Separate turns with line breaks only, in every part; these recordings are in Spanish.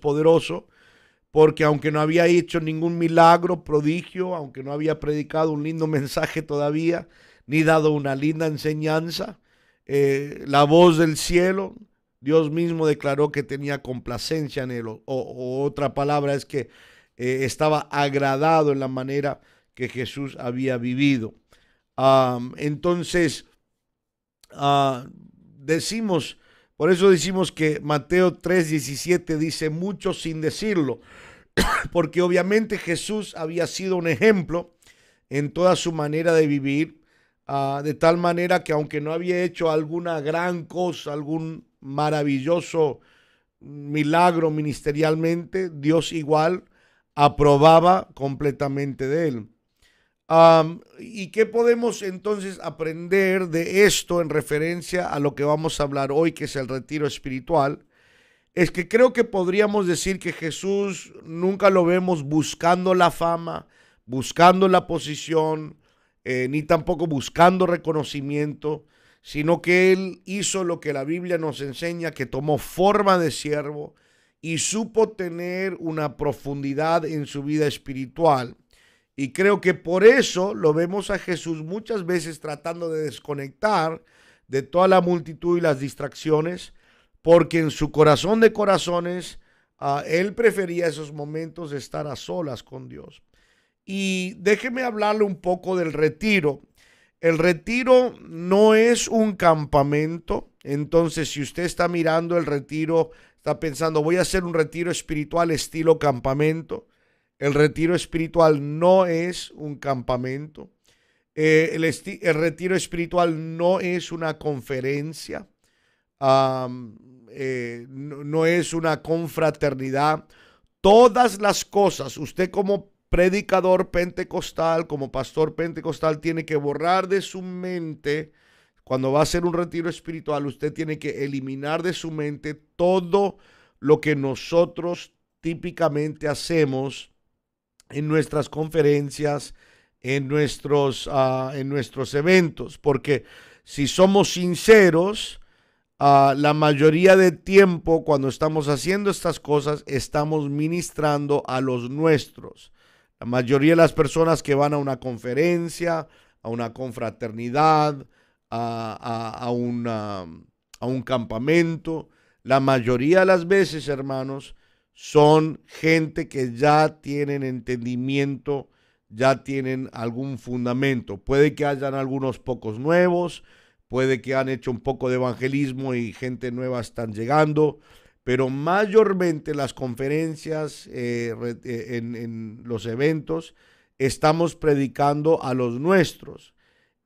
poderoso, porque aunque no había hecho ningún milagro, prodigio, aunque no había predicado un lindo mensaje todavía, ni dado una linda enseñanza, eh, la voz del cielo, Dios mismo declaró que tenía complacencia en él, o, otra palabra es que eh, estaba agradado en la manera que Jesús había vivido. entonces, ah, decimos por eso decimos que Mateo 3:17 dice mucho sin decirlo, porque obviamente Jesús había sido un ejemplo en toda su manera de vivir, ah, de tal manera que aunque no había hecho alguna gran cosa, algún maravilloso milagro ministerialmente, Dios igual aprobaba completamente de él. ¿Y qué podemos entonces aprender de esto en referencia a lo que vamos a hablar hoy, que es el retiro espiritual? Es que creo que podríamos decir que Jesús nunca lo vemos buscando la fama, buscando la posición, eh, ni tampoco buscando reconocimiento, sino que Él hizo lo que la Biblia nos enseña, que tomó forma de siervo y supo tener una profundidad en su vida espiritual y creo que por eso lo vemos a Jesús muchas veces tratando de desconectar de toda la multitud y las distracciones, porque en su corazón de corazones, ah, él prefería esos momentos de estar a solas con Dios. Y déjeme hablarle un poco del retiro. El retiro no es un campamento. Entonces, si usted está mirando el retiro, está pensando, voy a hacer un retiro espiritual estilo campamento. El retiro espiritual no es un campamento. Eh, el, retiro espiritual no es una conferencia. Eh, no, no es una confraternidad. Todas las cosas, usted como predicador pentecostal, como pastor pentecostal, tiene que borrar de su mente, cuando va a hacer un retiro espiritual, usted tiene que eliminar de su mente todo lo que nosotros típicamente hacemos en nuestras conferencias, en nuestros, ah, en nuestros eventos, porque si somos sinceros, ah, la mayoría de tiempo cuando estamos haciendo estas cosas, estamos ministrando a los nuestros. La mayoría de las personas que van a una conferencia, a una confraternidad, a, a, a un campamento, la mayoría de las veces, hermanos, son gente que ya tienen entendimiento, ya tienen algún fundamento. Puede que hayan algunos pocos nuevos, puede que han hecho un poco de evangelismo y gente nueva están llegando, pero mayormente las conferencias, eh, eh, en, los eventos, estamos predicando a los nuestros.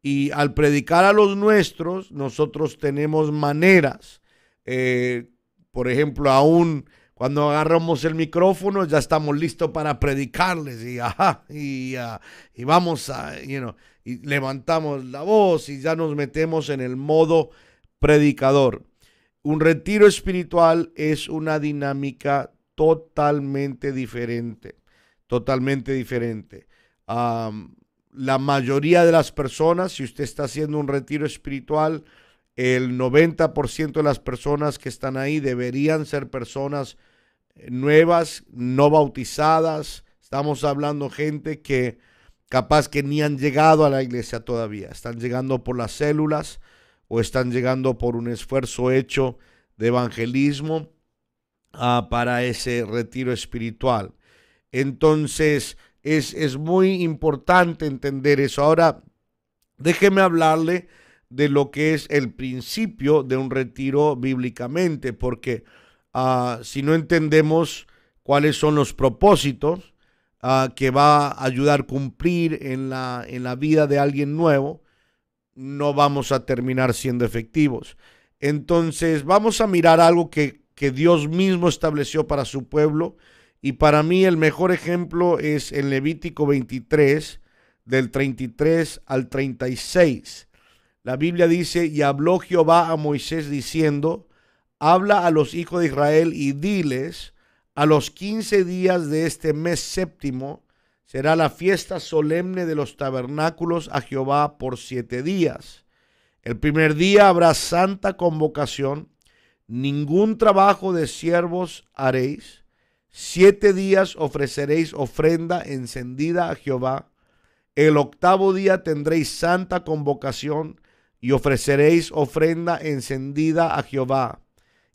Y al predicar a los nuestros, nosotros tenemos maneras. Eh, por ejemplo, aún... Cuando agarramos el micrófono ya estamos listos para predicarles y, ajá, y, ah, vamos a, you y levantamos la voz y ya nos metemos en el modo predicador. Un retiro espiritual es una dinámica totalmente diferente, totalmente diferente. la mayoría de las personas, si usted está haciendo un retiro espiritual, el 90% de las personas que están ahí deberían ser personas nuevas, no bautizadas. Estamos hablando gente que capaz que ni han llegado a la iglesia todavía. Están llegando por las células o están llegando por un esfuerzo hecho de evangelismo ah, para ese retiro espiritual. Entonces, es, es muy importante entender eso. Ahora, déjeme hablarle de lo que es el principio de un retiro bíblicamente, porque ah, si no entendemos cuáles son los propósitos ah, que va a ayudar a cumplir en la, en la vida de alguien nuevo, no vamos a terminar siendo efectivos. Entonces vamos a mirar algo que, que Dios mismo estableció para su pueblo y para mí el mejor ejemplo es en Levítico 23, del 33 al 36. La Biblia dice, y habló Jehová a Moisés diciendo, habla a los hijos de Israel y diles, a los quince días de este mes séptimo será la fiesta solemne de los tabernáculos a Jehová por siete días. El primer día habrá santa convocación, ningún trabajo de siervos haréis. Siete días ofreceréis ofrenda encendida a Jehová. El octavo día tendréis santa convocación y ofreceréis ofrenda encendida a Jehová.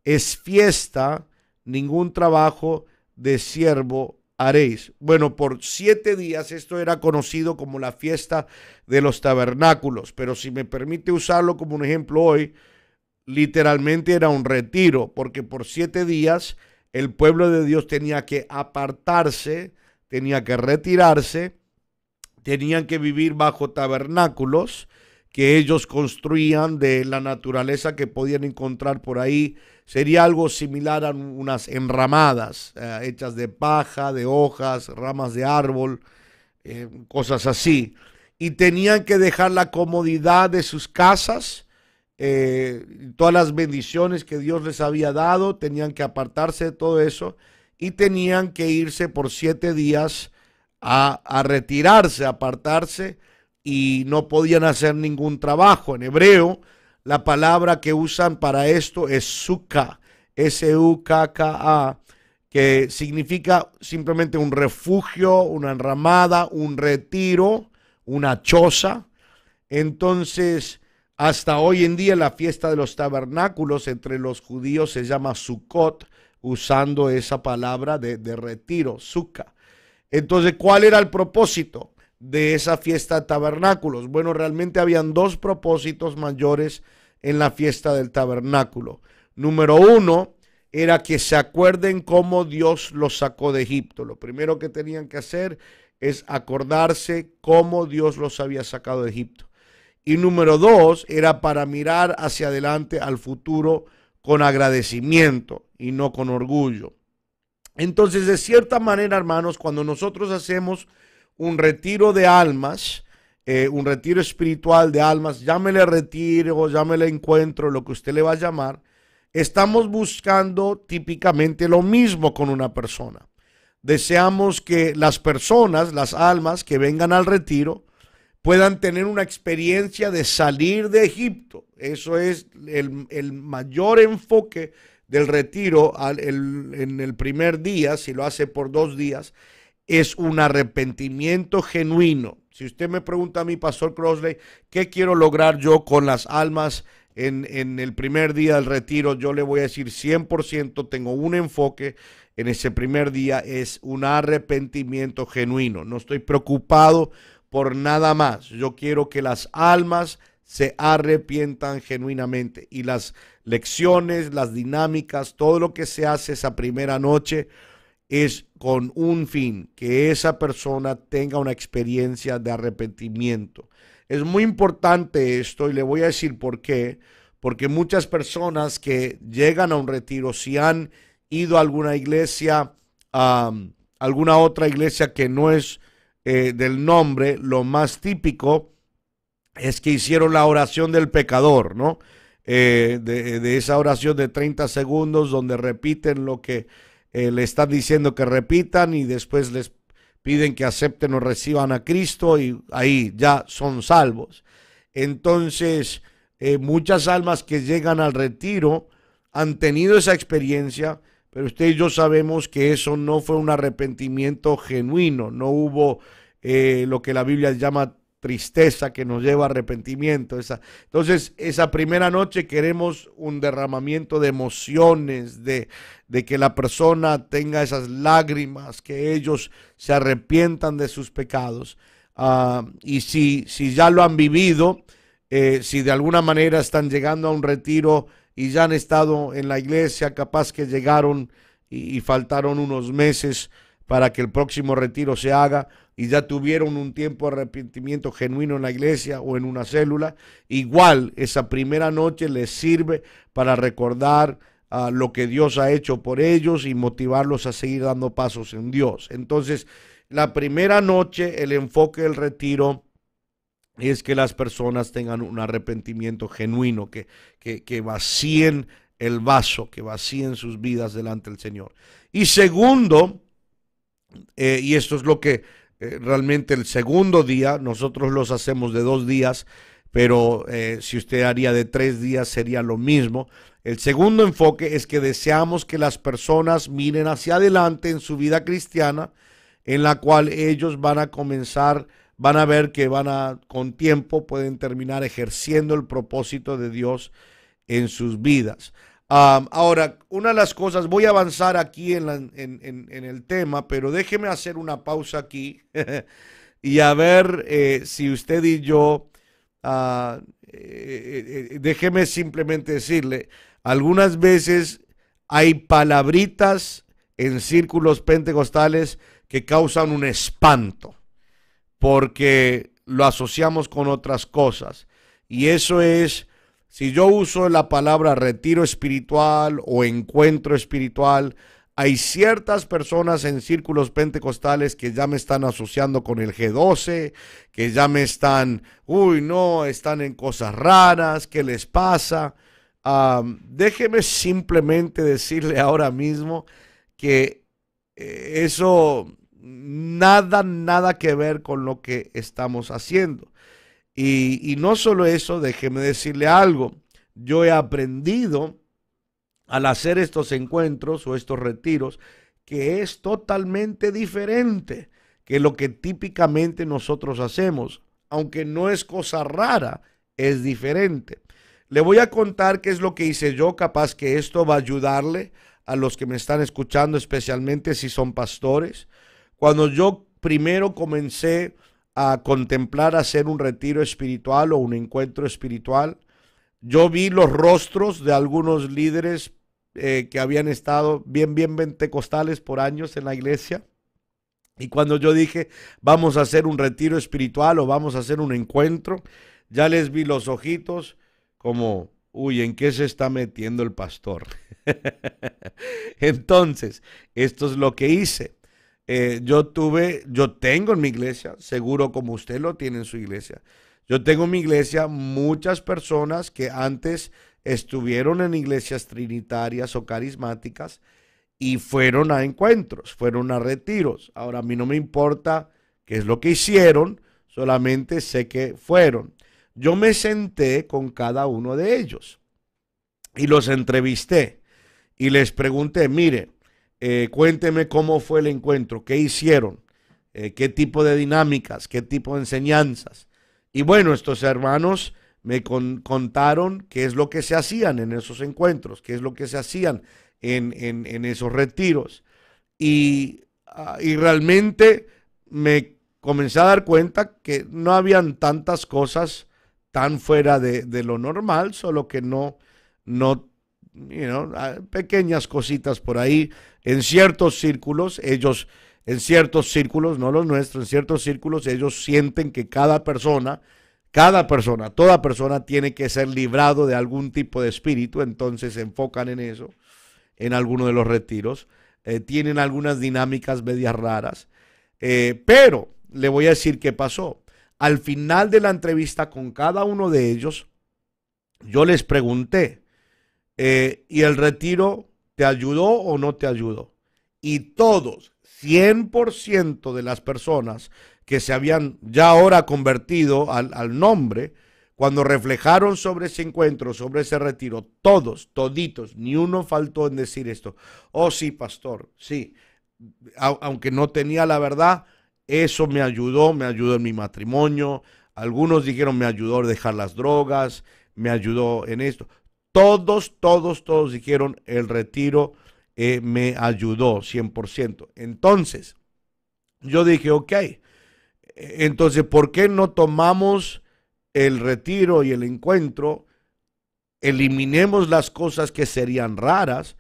Es fiesta, ningún trabajo de siervo haréis. Bueno, por siete días esto era conocido como la fiesta de los tabernáculos, pero si me permite usarlo como un ejemplo hoy, literalmente era un retiro, porque por siete días el pueblo de Dios tenía que apartarse, tenía que retirarse, tenían que vivir bajo tabernáculos, que ellos construían de la naturaleza que podían encontrar por ahí. Sería algo similar a unas enramadas eh, hechas de paja, de hojas, ramas de árbol, eh, cosas así. Y tenían que dejar la comodidad de sus casas, eh, todas las bendiciones que Dios les había dado, tenían que apartarse de todo eso y tenían que irse por siete días a, a retirarse, apartarse y no podían hacer ningún trabajo. En hebreo, la palabra que usan para esto es suka, S-U-K-K-A, que significa simplemente un refugio, una enramada, un retiro, una choza. Entonces, hasta hoy en día la fiesta de los tabernáculos entre los judíos se llama Sukkot, usando esa palabra de, de retiro, suka. Entonces, ¿cuál era el propósito? de esa fiesta de tabernáculos. Bueno, realmente habían dos propósitos mayores en la fiesta del tabernáculo. Número uno era que se acuerden cómo Dios los sacó de Egipto. Lo primero que tenían que hacer es acordarse cómo Dios los había sacado de Egipto. Y número dos era para mirar hacia adelante al futuro con agradecimiento y no con orgullo. Entonces, de cierta manera, hermanos, cuando nosotros hacemos un retiro de almas, eh, un retiro espiritual de almas, llámele retiro, llámele encuentro, lo que usted le va a llamar, estamos buscando típicamente lo mismo con una persona. Deseamos que las personas, las almas que vengan al retiro, puedan tener una experiencia de salir de Egipto. Eso es el, mayor enfoque del retiro en el primer día, si lo hace por dos días, es un arrepentimiento genuino. Si usted me pregunta a mí, Pastor Crosley, ¿qué quiero lograr yo con las almas en, en el primer día del retiro? Yo le voy a decir 100%, tengo un enfoque en ese primer día, es un arrepentimiento genuino. No estoy preocupado por nada más. Yo quiero que las almas se arrepientan genuinamente y las lecciones, las dinámicas, todo lo que se hace esa primera noche es con un fin, que esa persona tenga una experiencia de arrepentimiento. Es muy importante esto y le voy a decir por qué, porque muchas personas que llegan a un retiro, si han ido a alguna iglesia, a alguna otra iglesia que no es eh, del nombre, lo más típico es que hicieron la oración del pecador, ¿no? Eh, de, de esa oración de 30 segundos donde repiten lo que eh, le están diciendo que repitan y después les piden que acepten o reciban a Cristo y ahí ya son salvos. Entonces, eh, muchas almas que llegan al retiro han tenido esa experiencia, pero ustedes y yo sabemos que eso no fue un arrepentimiento genuino, no hubo eh, lo que la Biblia llama tristeza que nos lleva a arrepentimiento. Esa, entonces, esa primera noche queremos un derramamiento de emociones, de, de que la persona tenga esas lágrimas, que ellos se arrepientan de sus pecados. Ah, y si, si ya lo han vivido, eh, si de alguna manera están llegando a un retiro y ya han estado en la iglesia, capaz que llegaron y faltaron unos meses, para que el próximo retiro se haga y ya tuvieron un tiempo de arrepentimiento genuino en la iglesia o en una célula, igual esa primera noche les sirve para recordar ah, lo que Dios ha hecho por ellos y motivarlos a seguir dando pasos en Dios. Entonces, la primera noche, el enfoque del retiro es que las personas tengan un arrepentimiento genuino, que, que vacíen el vaso, que vacíen sus vidas delante del Señor. Y segundo, eh, y esto es lo que eh, realmente el segundo día, nosotros los hacemos de dos días, pero eh, si usted haría de tres días sería lo mismo. El segundo enfoque es que deseamos que las personas miren hacia adelante en su vida cristiana, en la cual ellos van a comenzar, van a ver que van a, con tiempo, pueden terminar ejerciendo el propósito de Dios en sus vidas ahora, una de las cosas, voy a avanzar aquí en, el tema, pero déjeme hacer una pausa aquí y a ver eh, si usted y yo, ah, eh, eh, déjeme simplemente decirle, algunas veces hay palabritas en círculos pentecostales que causan un espanto, porque lo asociamos con otras cosas. Y eso es si yo uso la palabra retiro espiritual o encuentro espiritual, hay ciertas personas en círculos pentecostales que ya me están asociando con el G12, que ya me están, uy, no, están en cosas raras, ¿qué les pasa? déjeme simplemente decirle ahora mismo que eh, eso nada, nada que ver con lo que estamos haciendo. Y, no solo eso, déjeme decirle algo. Yo he aprendido al hacer estos encuentros o estos retiros que es totalmente diferente que lo que típicamente nosotros hacemos. Aunque no es cosa rara, es diferente. Le voy a contar qué es lo que hice yo, capaz que esto va a ayudarle a los que me están escuchando, especialmente si son pastores. Cuando yo primero comencé a contemplar hacer un retiro espiritual o un encuentro espiritual. Yo vi los rostros de algunos líderes eh, que habían estado bien, bien pentecostales por años en la iglesia. Y cuando yo dije, vamos a hacer un retiro espiritual o vamos a hacer un encuentro, ya les vi los ojitos como, uy, ¿en qué se está metiendo el pastor? Entonces, esto es lo que hice. Eh, yo tuve, yo tengo en mi iglesia, seguro como usted lo tiene en su iglesia, yo tengo en mi iglesia muchas personas que antes estuvieron en iglesias trinitarias o carismáticas y fueron a encuentros, fueron a retiros. Ahora a mí no me importa qué es lo que hicieron, solamente sé que fueron. Yo me senté con cada uno de ellos y los entrevisté y les pregunté, mire, eh, cuénteme cómo fue el encuentro, qué hicieron, eh, qué tipo de dinámicas, qué tipo de enseñanzas. Y bueno, estos hermanos me contaron qué es lo que se hacían en esos encuentros, qué es lo que se hacían en, esos retiros. Ah, y, realmente me comencé a dar cuenta que no habían tantas cosas tan fuera de, lo normal, solo que no, no you know, ah, pequeñas cositas por ahí. En ciertos círculos, ellos, en ciertos círculos, no los nuestros, en ciertos círculos, ellos sienten que cada persona, cada persona, toda persona tiene que ser librado de algún tipo de espíritu, entonces se enfocan en eso, en alguno de los retiros. Eh, tienen algunas dinámicas medias raras, eh, pero le voy a decir qué pasó. Al final de la entrevista con cada uno de ellos, yo les pregunté, eh, y el retiro te ayudó o no te ayudó. Y todos, 100% de las personas que se habían ya ahora convertido al, nombre, cuando reflejaron sobre ese encuentro, sobre ese retiro, todos, toditos, ni uno faltó en decir esto. Oh sí, pastor, sí, aunque no tenía la verdad, eso me ayudó, me ayudó en mi matrimonio. Algunos dijeron me ayudó a dejar las drogas, me ayudó en esto. Todos, todos, todos dijeron, el retiro eh, me ayudó 100%. Entonces, yo dije, ok, eh, entonces, ¿por qué no tomamos el retiro y el encuentro? Eliminemos las cosas que serían raras,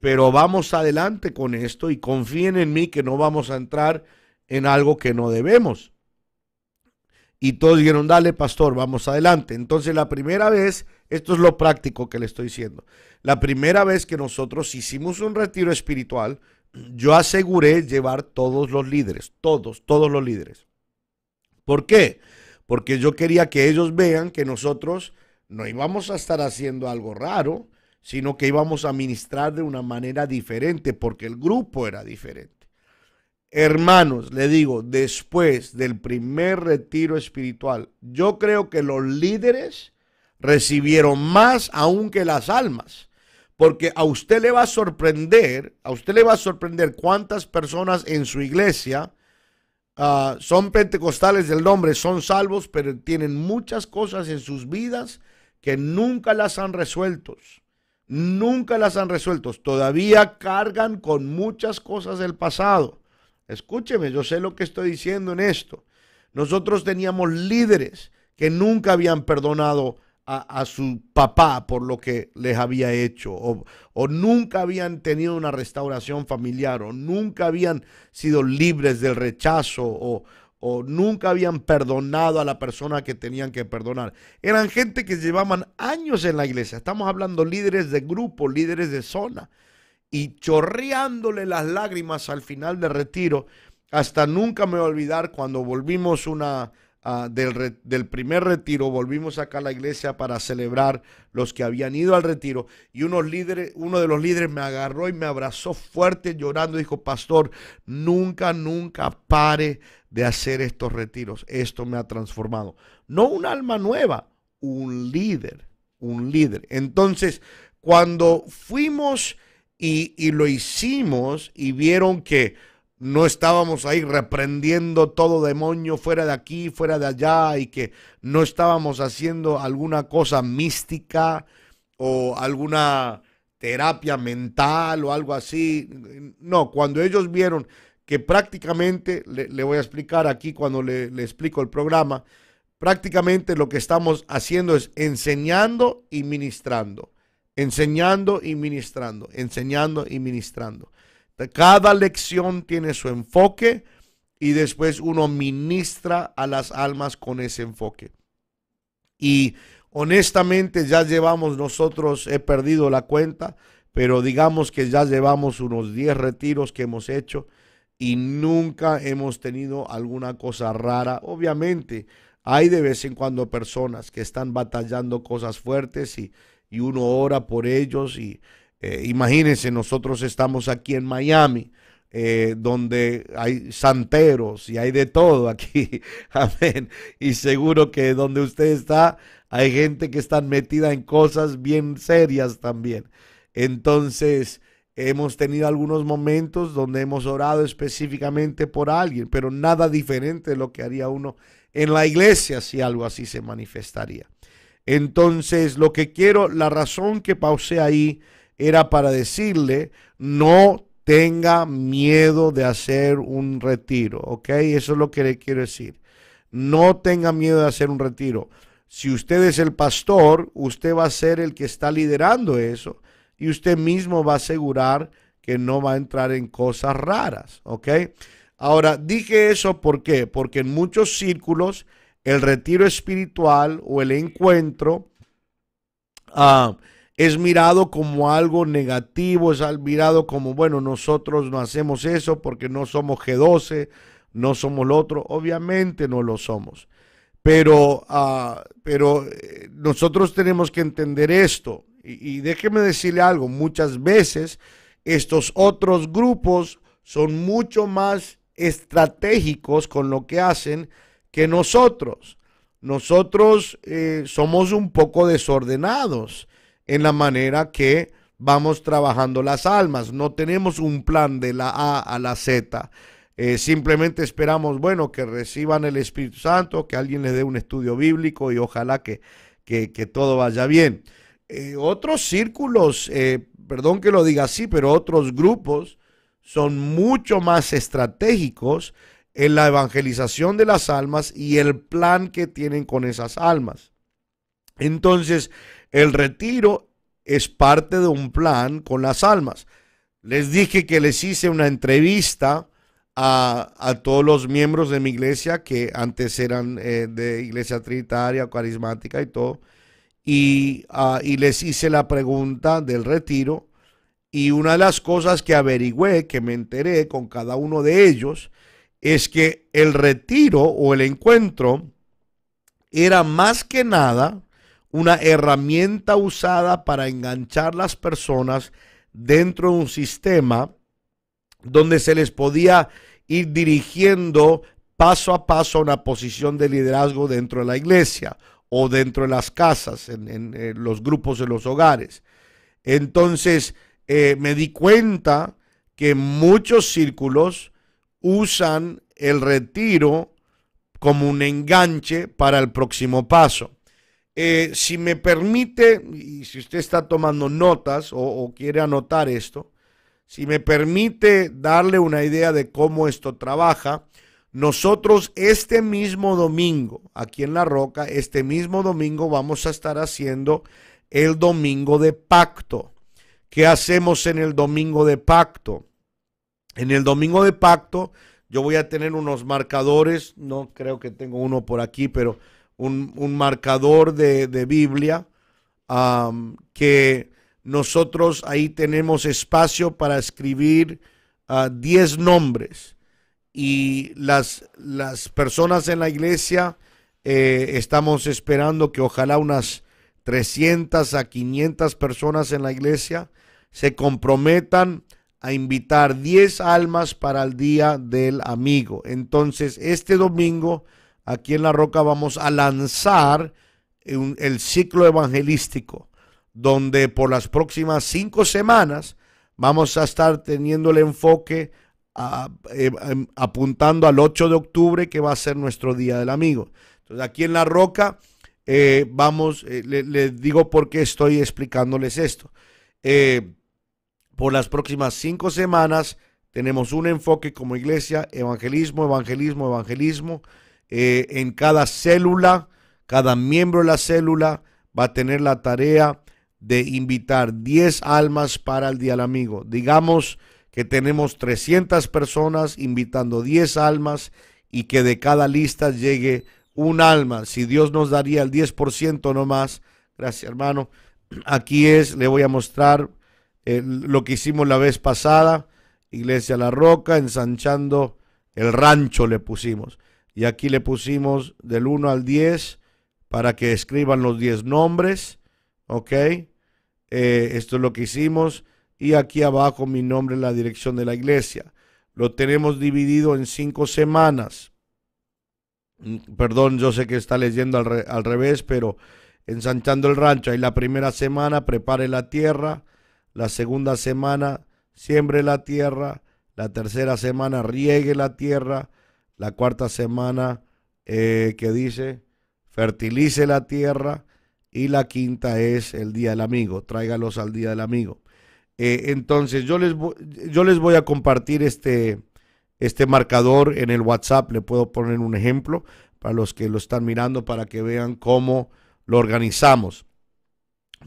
pero vamos adelante con esto y confíen en mí que no vamos a entrar en algo que no debemos. Y todos dijeron, dale, pastor, vamos adelante. Entonces la primera vez, esto es lo práctico que le estoy diciendo, la primera vez que nosotros hicimos un retiro espiritual, yo aseguré llevar todos los líderes, todos, todos los líderes. ¿Por qué? Porque yo quería que ellos vean que nosotros no íbamos a estar haciendo algo raro, sino que íbamos a ministrar de una manera diferente, porque el grupo era diferente. Hermanos, le digo, después del primer retiro espiritual, yo creo que los líderes recibieron más aún que las almas. Porque a usted le va a sorprender, a usted le va a sorprender cuántas personas en su iglesia ah, son pentecostales del nombre, son salvos, pero tienen muchas cosas en sus vidas que nunca las han resueltos nunca las han resuelto. Todavía cargan con muchas cosas del pasado. Escúcheme, yo sé lo que estoy diciendo en esto. Nosotros teníamos líderes que nunca habían perdonado a, su papá por lo que les había hecho, o, nunca habían tenido una restauración familiar, o nunca habían sido libres del rechazo, o, o nunca habían perdonado a la persona que tenían que perdonar. Eran gente que llevaban años en la iglesia. Estamos hablando líderes de grupo, líderes de zona y chorreándole las lágrimas al final del retiro, hasta nunca me voy a olvidar cuando volvimos una ah, del, primer retiro, volvimos acá a la iglesia para celebrar los que habían ido al retiro y unos líderes, uno de los líderes me agarró y me abrazó fuerte llorando, dijo, pastor, nunca, nunca pare de hacer estos retiros, esto me ha transformado. No un alma nueva, un líder, un líder. Entonces, cuando fuimos y, lo hicimos y vieron que no estábamos ahí reprendiendo todo demonio fuera de aquí, fuera de allá, y que no estábamos haciendo alguna cosa mística o alguna terapia mental o algo así. No, cuando ellos vieron que prácticamente, le, voy a explicar aquí cuando le explico el programa, prácticamente lo que estamos haciendo es enseñando y ministrando enseñando y ministrando, enseñando y ministrando. Cada lección tiene su enfoque y después uno ministra a las almas con ese enfoque. Y honestamente ya llevamos nosotros, he perdido la cuenta, pero digamos que ya llevamos unos 10 retiros que hemos hecho y nunca hemos tenido alguna cosa rara. Obviamente hay de vez en cuando personas que están batallando cosas fuertes y y uno ora por ellos. Y eh, imagínense, nosotros estamos aquí en Miami. Eh, donde hay santeros y hay de todo aquí, amén. Y seguro que donde usted está hay gente que está metida en cosas bien serias también. Entonces, hemos tenido algunos momentos donde hemos orado específicamente por alguien, pero nada diferente de lo que haría uno en la iglesia si algo así se manifestaría. Entonces, lo que quiero, la razón que pausé ahí era para decirle, no tenga miedo de hacer un retiro, ¿ok? Eso es lo que le quiero decir. No tenga miedo de hacer un retiro. Si usted es el pastor, usted va a ser el que está liderando eso y usted mismo va a asegurar que no va a entrar en cosas raras, ¿ok? Ahora, dije eso ¿por qué? porque en muchos círculos el retiro espiritual o el encuentro ah, es mirado como algo negativo, es mirado como, bueno, nosotros no hacemos eso porque no somos G12, no somos lo otro. Obviamente no lo somos. Pero, ah, pero eh, nosotros tenemos que entender esto. y déjeme decirle algo, muchas veces estos otros grupos son mucho más estratégicos con lo que hacen que nosotros. Nosotros eh, somos un poco desordenados en la manera que vamos trabajando las almas. No tenemos un plan de la A a la Z. Eh, simplemente esperamos, bueno, que reciban el Espíritu Santo, que alguien les dé un estudio bíblico y ojalá que, todo vaya bien. Eh, otros círculos, perdón que lo diga así, pero otros grupos son mucho más estratégicos en la evangelización de las almas y el plan que tienen con esas almas. Entonces, el retiro es parte de un plan con las almas. Les dije que les hice una entrevista a, todos los miembros de mi iglesia, que antes eran eh, de iglesia trinitaria, carismática y todo, y, ah, y les hice la pregunta del retiro. Y una de las cosas que averigüé, que me enteré con cada uno de ellos, es que el retiro o el encuentro era más que nada una herramienta usada para enganchar las personas dentro de un sistema donde se les podía ir dirigiendo paso a paso a una posición de liderazgo dentro de la iglesia o dentro de las casas, en, eh, los grupos de los hogares. Entonces, eh, me di cuenta que muchos círculos usan el retiro como un enganche para el próximo paso. Eh, si me permite, y si usted está tomando notas o, o quiere anotar esto, si me permite darle una idea de cómo esto trabaja, nosotros este mismo domingo, aquí en La Roca, este mismo domingo vamos a estar haciendo el domingo de pacto. ¿Qué hacemos en el domingo de pacto? En el domingo de pacto yo voy a tener unos marcadores, no creo que tengo uno por aquí, pero un, marcador de, Biblia que nosotros ahí tenemos espacio para escribir 10 ah, nombres y las, las personas en la iglesia eh, estamos esperando que ojalá unas 300 a 500 personas en la iglesia se comprometan a invitar 10 almas para el Día del Amigo. Entonces, este domingo, aquí en La Roca, vamos a lanzar el ciclo evangelístico, donde por las próximas cinco semanas vamos a estar teniendo el enfoque eh, em, apuntando al 8 de octubre, que va a ser nuestro Día del Amigo. Entonces, aquí en La Roca, eh, vamos, eh, les digo por qué estoy explicándoles esto por las próximas cinco semanas tenemos un enfoque como iglesia, evangelismo, evangelismo, evangelismo. Eh, en cada célula, cada miembro de la célula va a tener la tarea de invitar 10 almas para el Día del Amigo. Digamos que tenemos 300 personas invitando 10 almas y que de cada lista llegue un alma. Si Dios nos daría el 10% más, gracias hermano. Aquí es, le voy a mostrar lo que hicimos la vez pasada, Iglesia La Roca, ensanchando el rancho le pusimos. Y aquí le pusimos del 1 al 10 para que escriban los 10 nombres, ¿ok? Eh, esto es lo que hicimos. Y aquí abajo mi nombre en la dirección de la iglesia. Lo tenemos dividido en cinco semanas. Mm, perdón, yo sé que está leyendo al, al revés, pero ensanchando el rancho. Ahí la primera semana prepare la tierra la segunda semana siembre la tierra. La tercera semana riegue la tierra. La cuarta semana, eh, que dice, fertilice la tierra. Y la quinta es el día del amigo. Tráigalos al día del amigo. Eh, entonces, yo les, yo les voy a compartir este, este marcador en el WhatsApp. Le puedo poner un ejemplo para los que lo están mirando para que vean cómo lo organizamos.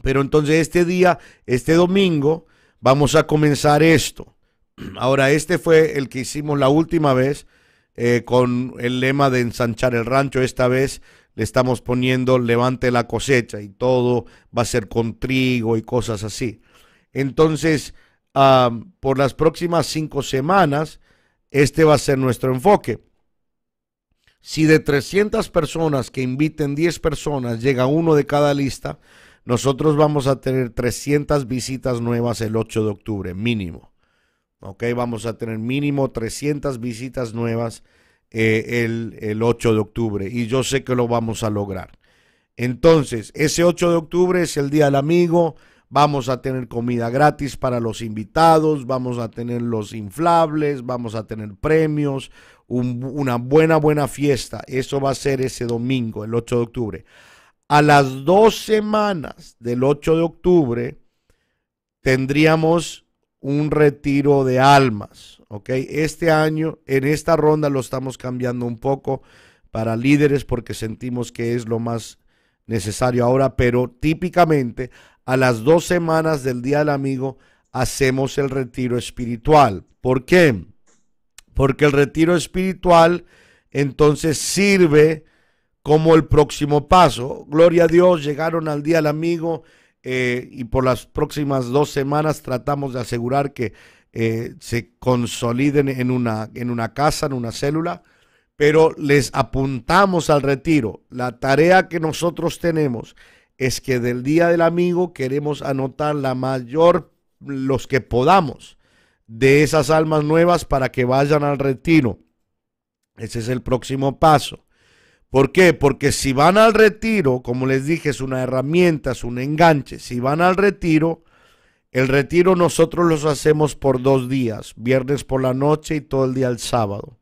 Pero entonces este día, este domingo, vamos a comenzar esto. Ahora, este fue el que hicimos la última vez eh, con el lema de ensanchar el rancho. Esta vez le estamos poniendo levante la cosecha y todo va a ser con trigo y cosas así. Entonces, por las próximas cinco semanas, este va a ser nuestro enfoque. Si de 300 personas que inviten 10 personas llega uno de cada lista, nosotros vamos a tener 300 visitas nuevas el 8 de octubre, mínimo. Ok, vamos a tener mínimo 300 visitas nuevas eh, el, el 8 de octubre y yo sé que lo vamos a lograr. Entonces, ese 8 de octubre es el Día del Amigo. Vamos a tener comida gratis para los invitados, vamos a tener los inflables, vamos a tener premios, una buena, buena fiesta. Eso va a ser ese domingo, el 8 de octubre a las dos semanas del 8 de octubre tendríamos un retiro de almas. ¿ok? Este año, en esta ronda lo estamos cambiando un poco para líderes porque sentimos que es lo más necesario ahora, pero típicamente a las dos semanas del Día del Amigo hacemos el retiro espiritual. ¿Por qué? Porque el retiro espiritual entonces sirve como el próximo paso. Gloria a Dios, llegaron al día del amigo eh, y por las próximas dos semanas tratamos de asegurar que eh, se consoliden en una, en una casa, en una célula, pero les apuntamos al retiro. La tarea que nosotros tenemos es que del día del amigo queremos anotar la mayor, los que podamos, de esas almas nuevas para que vayan al retiro. Ese es el próximo paso. ¿Por qué? Porque si van al retiro, como les dije, es una herramienta, es un enganche. Si van al retiro, el retiro nosotros los hacemos por dos días, viernes por la noche y todo el día el sábado.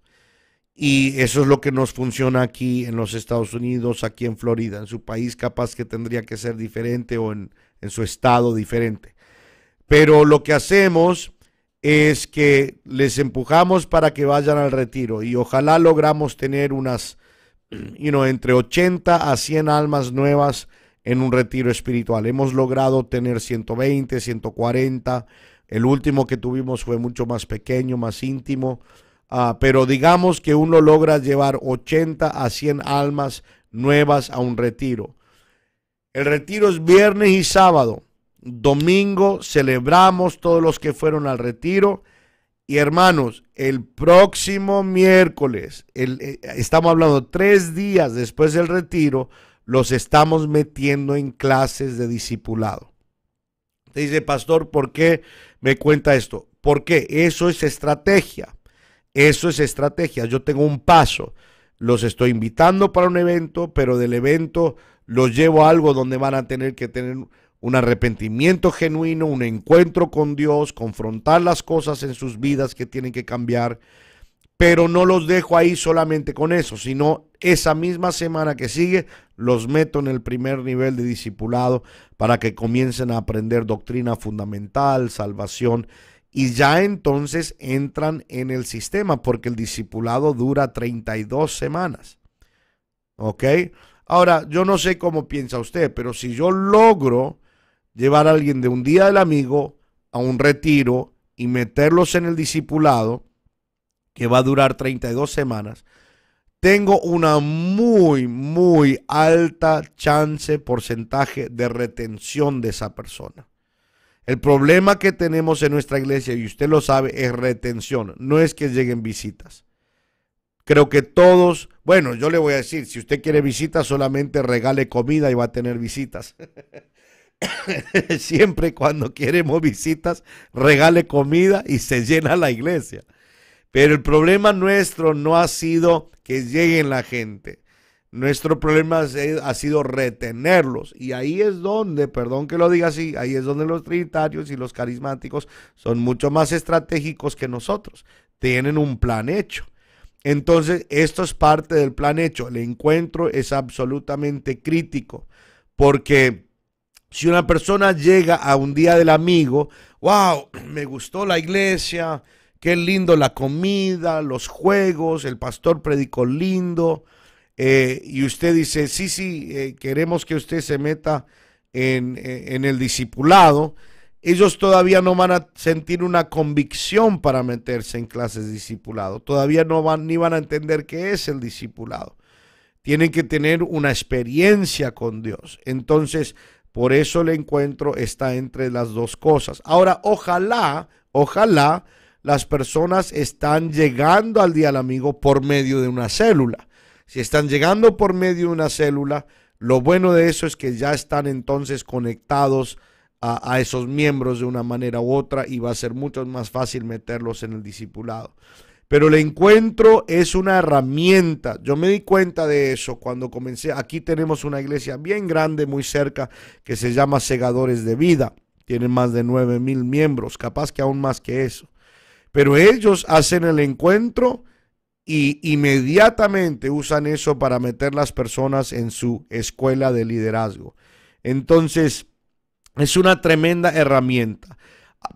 Y eso es lo que nos funciona aquí en los Estados Unidos, aquí en Florida. En su país capaz que tendría que ser diferente o en, en su estado diferente. Pero lo que hacemos es que les empujamos para que vayan al retiro y ojalá logramos tener unas y no entre 80 a 100 almas nuevas en un retiro espiritual. Hemos logrado tener 120, 140. El último que tuvimos fue mucho más pequeño, más íntimo. Ah, pero digamos que uno logra llevar 80 a 100 almas nuevas a un retiro. El retiro es viernes y sábado. Domingo celebramos todos los que fueron al retiro y hermanos, el próximo miércoles, eh, estamos hablando tres días después del retiro, los estamos metiendo en clases de discipulado. Te dice, pastor, ¿por qué me cuenta esto? Porque eso es estrategia. Eso es estrategia. Yo tengo un paso. Los estoy invitando para un evento, pero del evento los llevo a algo donde van a tener que tener un arrepentimiento genuino, un encuentro con Dios, confrontar las cosas en sus vidas que tienen que cambiar. Pero no los dejo ahí solamente con eso, sino esa misma semana que sigue los meto en el primer nivel de discipulado para que comiencen a aprender doctrina fundamental, salvación, y ya entonces entran en el sistema porque el discipulado dura 32 semanas. ¿Ok? Ahora, yo no sé cómo piensa usted, pero si yo logro llevar a alguien de un día del amigo a un retiro y meterlos en el discipulado, que va a durar 32 semanas, tengo una muy, muy alta chance, porcentaje de retención de esa persona. El problema que tenemos en nuestra iglesia, y usted lo sabe, es retención. No es que lleguen visitas. Creo que todos, bueno, yo le voy a decir, si usted quiere visitas, solamente regale comida y va a tener visitas. siempre cuando queremos visitas, regale comida y se llena la iglesia. Pero el problema nuestro no ha sido que lleguen la gente. Nuestro problema eh, ha sido retenerlos. Y ahí es donde, perdón que lo diga así, ahí es donde los trinitarios y los carismáticos son mucho más estratégicos que nosotros. Tienen un plan hecho. Entonces, esto es parte del plan hecho. El encuentro es absolutamente crítico porque si una persona llega a un día del amigo, wow, me gustó la iglesia, qué lindo la comida, los juegos, el pastor predicó lindo, eh, y usted dice, sí, sí, eh, queremos que usted se meta en, eh, en el discipulado, ellos todavía no van a sentir una convicción para meterse en clases de discipulado. Todavía no van ni van a entender qué es el discipulado. Tienen que tener una experiencia con Dios. Entonces, por eso el encuentro está entre las dos cosas. Ahora, ojalá, ojalá las personas están llegando al día del amigo por medio de una célula. Si están llegando por medio de una célula, lo bueno de eso es que ya están entonces conectados a, a esos miembros de una manera u otra y va a ser mucho más fácil meterlos en el discipulado. Pero el encuentro es una herramienta. Yo me di cuenta de eso cuando comencé. Aquí tenemos una iglesia bien grande, muy cerca, que se llama Segadores de Vida. Tienen más de 9 mil miembros, capaz que aún más que eso. Pero ellos hacen el encuentro y inmediatamente usan eso para meter las personas en su escuela de liderazgo. Entonces, es una tremenda herramienta.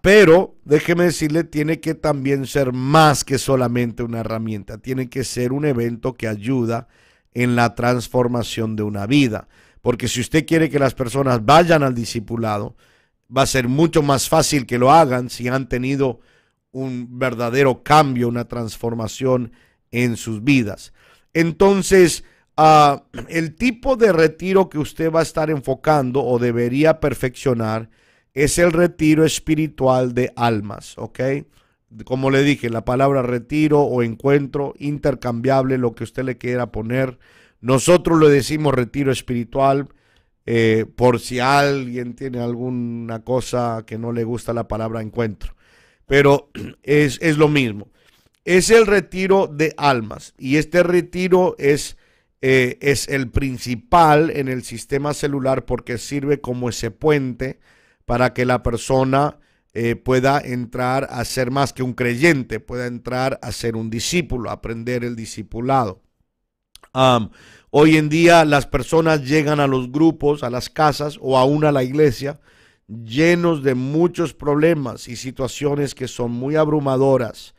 Pero déjeme decirle, tiene que también ser más que solamente una herramienta, tiene que ser un evento que ayuda en la transformación de una vida. Porque si usted quiere que las personas vayan al discipulado, va a ser mucho más fácil que lo hagan si han tenido un verdadero cambio, una transformación en sus vidas. Entonces, ah, el tipo de retiro que usted va a estar enfocando o debería perfeccionar, es el retiro espiritual de almas, ¿ok? Como le dije, la palabra retiro o encuentro, intercambiable, lo que usted le quiera poner. Nosotros le decimos retiro espiritual, eh, por si alguien tiene alguna cosa que no le gusta la palabra encuentro. Pero es, lo mismo. Es el retiro de almas y este retiro es, eh, es el principal en el sistema celular porque sirve como ese puente para que la persona eh, pueda entrar a ser más que un creyente, pueda entrar a ser un discípulo, aprender el discipulado. hoy en día las personas llegan a los grupos, a las casas o aún a la iglesia llenos de muchos problemas y situaciones que son muy abrumadoras.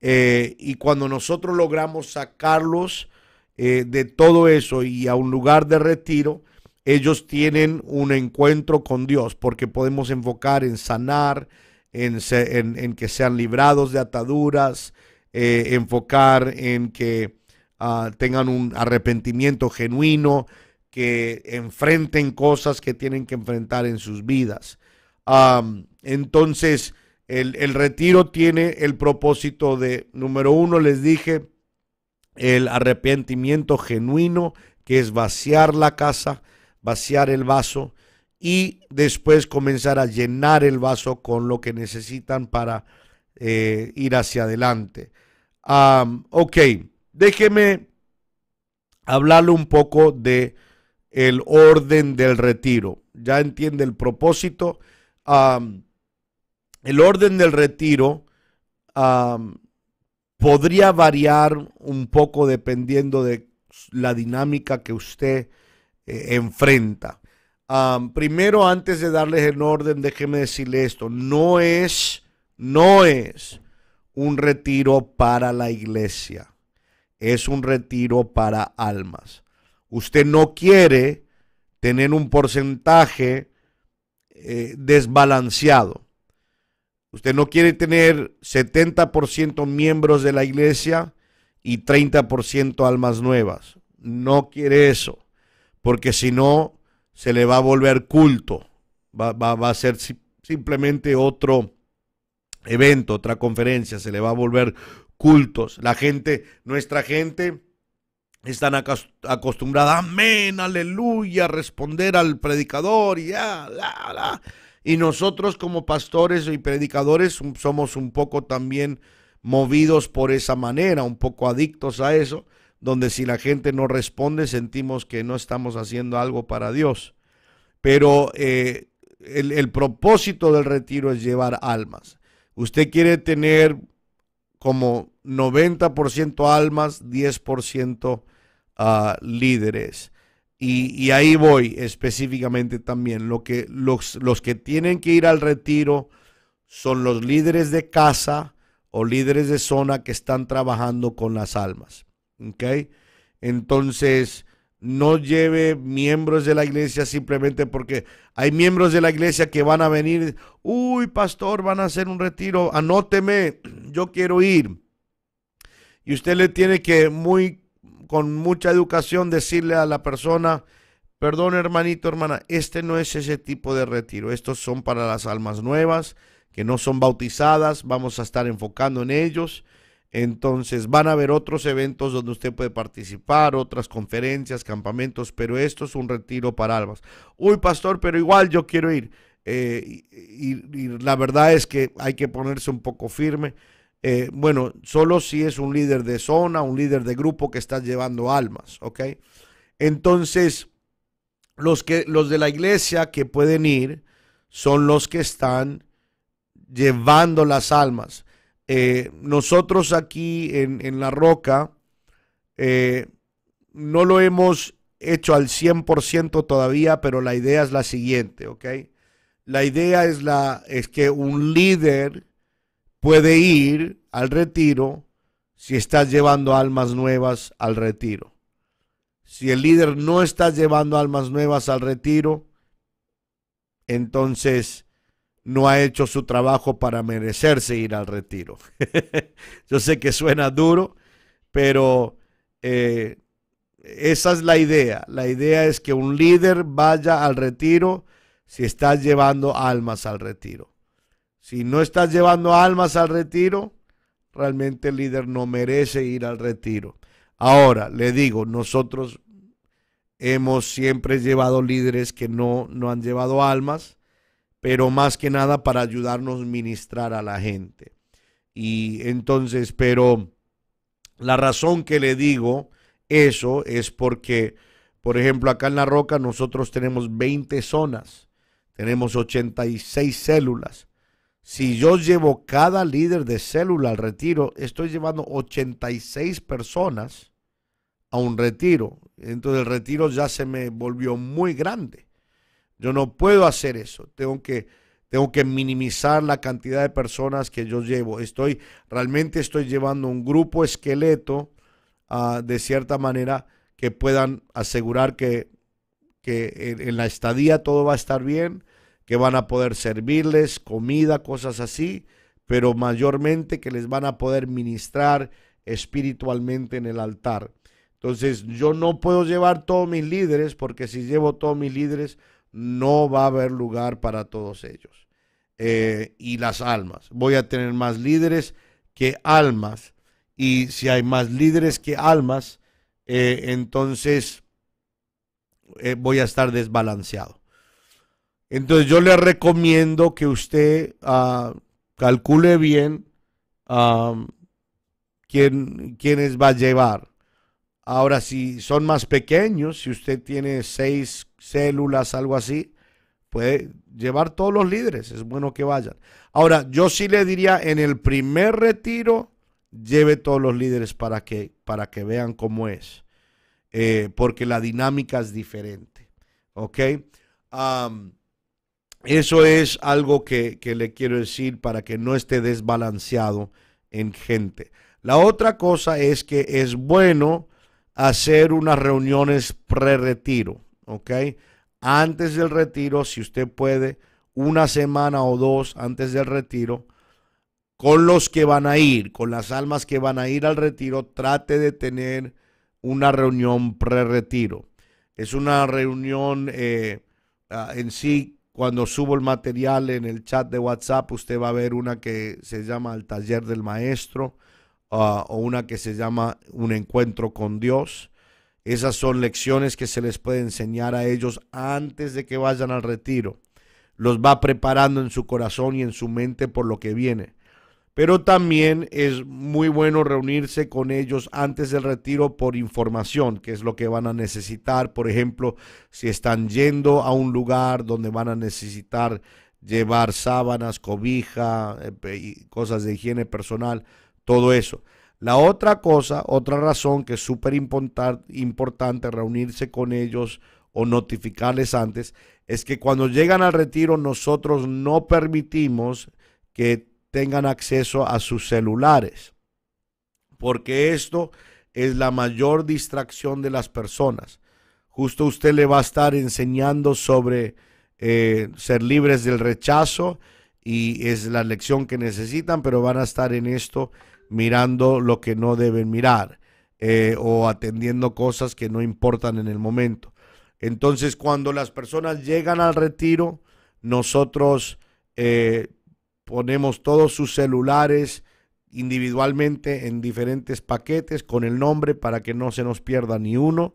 Eh, y cuando nosotros logramos sacarlos eh, de todo eso y a un lugar de retiro, ellos tienen un encuentro con Dios, porque podemos enfocar en sanar, en, que sean librados de ataduras, eh, enfocar en que ah, tengan un arrepentimiento genuino, que enfrenten cosas que tienen que enfrentar en sus vidas. entonces, el, el, retiro tiene el propósito de, número uno, les dije, el arrepentimiento genuino, que es vaciar la casa vaciar el vaso y después comenzar a llenar el vaso con lo que necesitan para eh, ir hacia adelante. ok, déjeme hablarle un poco de el orden del retiro. Ya entiende el propósito. el orden del retiro podría variar un poco dependiendo de la dinámica que usted eh, enfrenta. primero, antes de darles el orden, déjeme decirle esto. No es, no es un retiro para la iglesia. Es un retiro para almas. Usted no quiere tener un porcentaje eh, desbalanceado. Usted no quiere tener 70% miembros de la iglesia y 30% almas nuevas. No quiere eso porque si no, se le va a volver culto. Va, va, va a ser simplemente otro evento, otra conferencia, se le va a volver cultos. La gente, nuestra gente, están acostumbrada, amén, aleluya, a responder al predicador y ya, la, la. Y nosotros como pastores y predicadores somos un poco también movidos por esa manera, un poco adictos a eso donde si la gente no responde sentimos que no estamos haciendo algo para Dios. Pero eh, el, propósito del retiro es llevar almas. Usted quiere tener como 90% almas, 10% ah, líderes. Y, ahí voy específicamente también. Lo que, los, que tienen que ir al retiro son los líderes de casa o líderes de zona que están trabajando con las almas. ¿ok? Entonces, no lleve miembros de la iglesia simplemente porque hay miembros de la iglesia que van a venir, uy, pastor, van a hacer un retiro, anóteme, yo quiero ir. Y usted le tiene que muy con mucha educación decirle a la persona, perdón hermanito, hermana, este no es ese tipo de retiro, estos son para las almas nuevas que no son bautizadas, vamos a estar enfocando en ellos entonces van a haber otros eventos donde usted puede participar, otras conferencias, campamentos, pero esto es un retiro para almas. Uy, pastor, pero igual yo quiero ir. Eh, y, la verdad es que hay que ponerse un poco firme. Eh, bueno, solo si es un líder de zona, un líder de grupo que está llevando almas, ¿ok? Entonces, los, que, los de la iglesia que pueden ir son los que están llevando las almas eh, nosotros aquí en, La Roca eh, no lo hemos hecho al 100% todavía, pero la idea es la siguiente, ¿ok? La idea es, la, es que un líder puede ir al retiro si estás llevando almas nuevas al retiro. Si el líder no está llevando almas nuevas al retiro, entonces no ha hecho su trabajo para merecerse ir al retiro. Yo sé que suena duro, pero eh, esa es la idea. La idea es que un líder vaya al retiro si está llevando almas al retiro. Si no estás llevando almas al retiro, realmente el líder no merece ir al retiro. Ahora, le digo, nosotros hemos siempre llevado líderes que no, no han llevado almas pero más que nada para ayudarnos a ministrar a la gente. Y entonces, pero la razón que le digo eso es porque, por ejemplo, acá en La Roca nosotros tenemos 20 zonas, tenemos 86 células. Si yo llevo cada líder de célula al retiro, estoy llevando 86 personas a un retiro. Entonces el retiro ya se me volvió muy grande. Yo no puedo hacer eso. Tengo que, tengo que minimizar la cantidad de personas que yo llevo. Estoy, realmente estoy llevando un grupo esqueleto, ah, de cierta manera, que puedan asegurar que, que en la estadía todo va a estar bien, que van a poder servirles comida, cosas así, pero mayormente que les van a poder ministrar espiritualmente en el altar. Entonces, yo no puedo llevar todos mis líderes, porque si llevo todos mis líderes, no va a haber lugar para todos ellos. Eh, y las almas. Voy a tener más líderes que almas. Y si hay más líderes que almas, eh, entonces eh, voy a estar desbalanceado. Entonces yo le recomiendo que usted ah, calcule bien ah, quién, quiénes va a llevar. Ahora, si son más pequeños, si usted tiene seis células, algo así, puede llevar todos los líderes, es bueno que vayan. Ahora, yo sí le diría en el primer retiro, lleve todos los líderes para que, para que vean cómo es, eh, porque la dinámica es diferente. ¿Ok? eso es algo que, que le quiero decir para que no esté desbalanceado en gente. La otra cosa es que es bueno hacer unas reuniones pre-retiro, ¿ok? Antes del retiro, si usted puede, una semana o dos antes del retiro, con los que van a ir, con las almas que van a ir al retiro, trate de tener una reunión pre-retiro. Es una reunión eh, ah, en sí, cuando subo el material en el chat de WhatsApp, usted va a ver una que se llama el taller del maestro Ah, o una que se llama un encuentro con Dios. Esas son lecciones que se les puede enseñar a ellos antes de que vayan al retiro. Los va preparando en su corazón y en su mente por lo que viene. Pero también es muy bueno reunirse con ellos antes del retiro por información, que es lo que van a necesitar. Por ejemplo, si están yendo a un lugar donde van a necesitar llevar sábanas, cobija, eh, cosas de higiene personal, todo eso. La otra cosa, otra razón que es súper importante reunirse con ellos o notificarles antes, es que cuando llegan al retiro nosotros no permitimos que tengan acceso a sus celulares, porque esto es la mayor distracción de las personas. Justo usted le va a estar enseñando sobre eh, ser libres del rechazo y es la lección que necesitan, pero van a estar en esto mirando lo que no deben mirar eh, o atendiendo cosas que no importan en el momento. Entonces, cuando las personas llegan al retiro, nosotros eh, ponemos todos sus celulares individualmente en diferentes paquetes con el nombre para que no se nos pierda ni uno.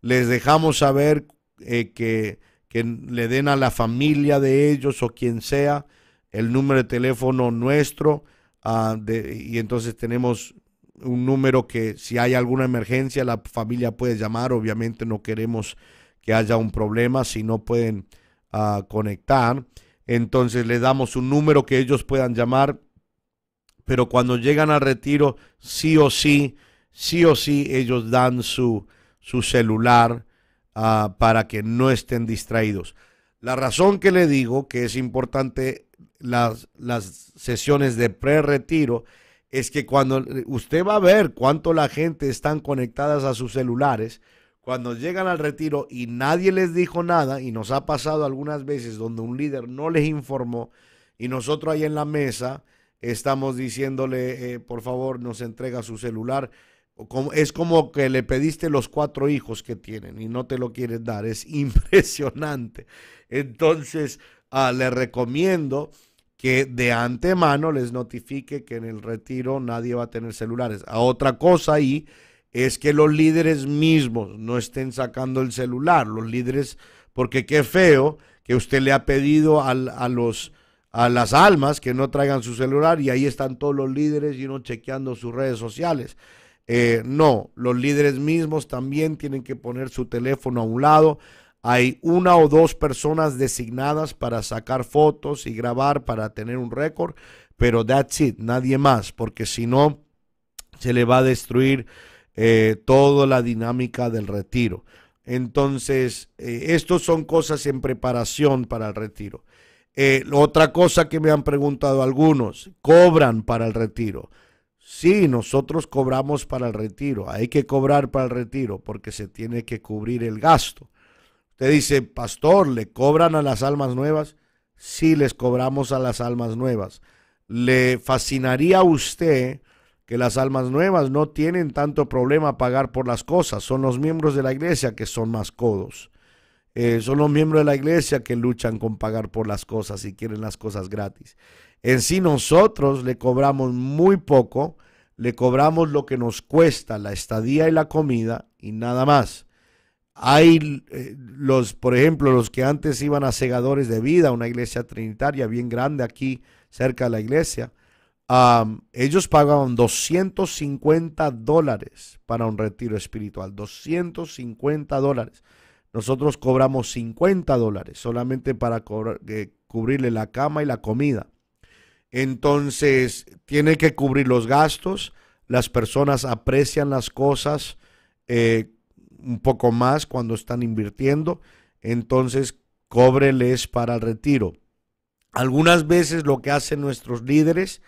Les dejamos saber eh, que, que le den a la familia de ellos o quien sea el número de teléfono nuestro Ah, y entonces tenemos un número que si hay alguna emergencia la familia puede llamar. Obviamente no queremos que haya un problema si no pueden ah, conectar. Entonces le damos un número que ellos puedan llamar. Pero cuando llegan al retiro, sí o sí, sí o sí, ellos dan su, su celular ah, para que no estén distraídos. La razón que le digo que es importante las, las sesiones de pre-retiro es que cuando usted va a ver cuánto la gente están conectadas a sus celulares, cuando llegan al retiro y nadie les dijo nada, y nos ha pasado algunas veces donde un líder no les informó, y nosotros ahí en la mesa estamos diciéndole, eh, por favor, nos entrega su celular. Es como que le pediste los cuatro hijos que tienen y no te lo quieres dar. Es impresionante. Entonces, ah, le recomiendo que de antemano les notifique que en el retiro nadie va a tener celulares. A otra cosa ahí es que los líderes mismos no estén sacando el celular, los líderes, porque qué feo que usted le ha pedido a, los a las almas que no traigan su celular y ahí están todos los líderes y uno chequeando sus redes sociales. Eh, no, los líderes mismos también tienen que poner su teléfono a un lado, hay una o dos personas designadas para sacar fotos y grabar para tener un récord, pero that's it, nadie más, porque si no, se le va a destruir eh, toda la dinámica del retiro. Entonces, estas eh, estos son cosas en preparación para el retiro. Eh, otra cosa que me han preguntado algunos, cobran para el retiro. Sí, nosotros cobramos para el retiro, hay que cobrar para el retiro porque se tiene que cubrir el gasto. Usted dice, pastor, ¿le cobran a las almas nuevas? Sí, les cobramos a las almas nuevas. ¿Le fascinaría a usted que las almas nuevas no tienen tanto problema a pagar por las cosas? Son los miembros de la iglesia que son más codos. Eh, son los miembros de la iglesia que luchan con pagar por las cosas y quieren las cosas gratis. En sí nosotros le cobramos muy poco, le cobramos lo que nos cuesta la estadía y la comida y nada más. Hay eh, los, por ejemplo, los que antes iban a Segadores de Vida, una iglesia trinitaria bien grande aquí cerca de la iglesia. ellos pagaban 250 dólares para un retiro espiritual, 250 dólares. Nosotros cobramos 50 dólares solamente para eh, cubrirle la cama y la comida. Entonces, tiene que cubrir los gastos, las personas aprecian las cosas, eh, un poco más cuando están invirtiendo, entonces cóbreles para el retiro. Algunas veces lo que hacen nuestros líderes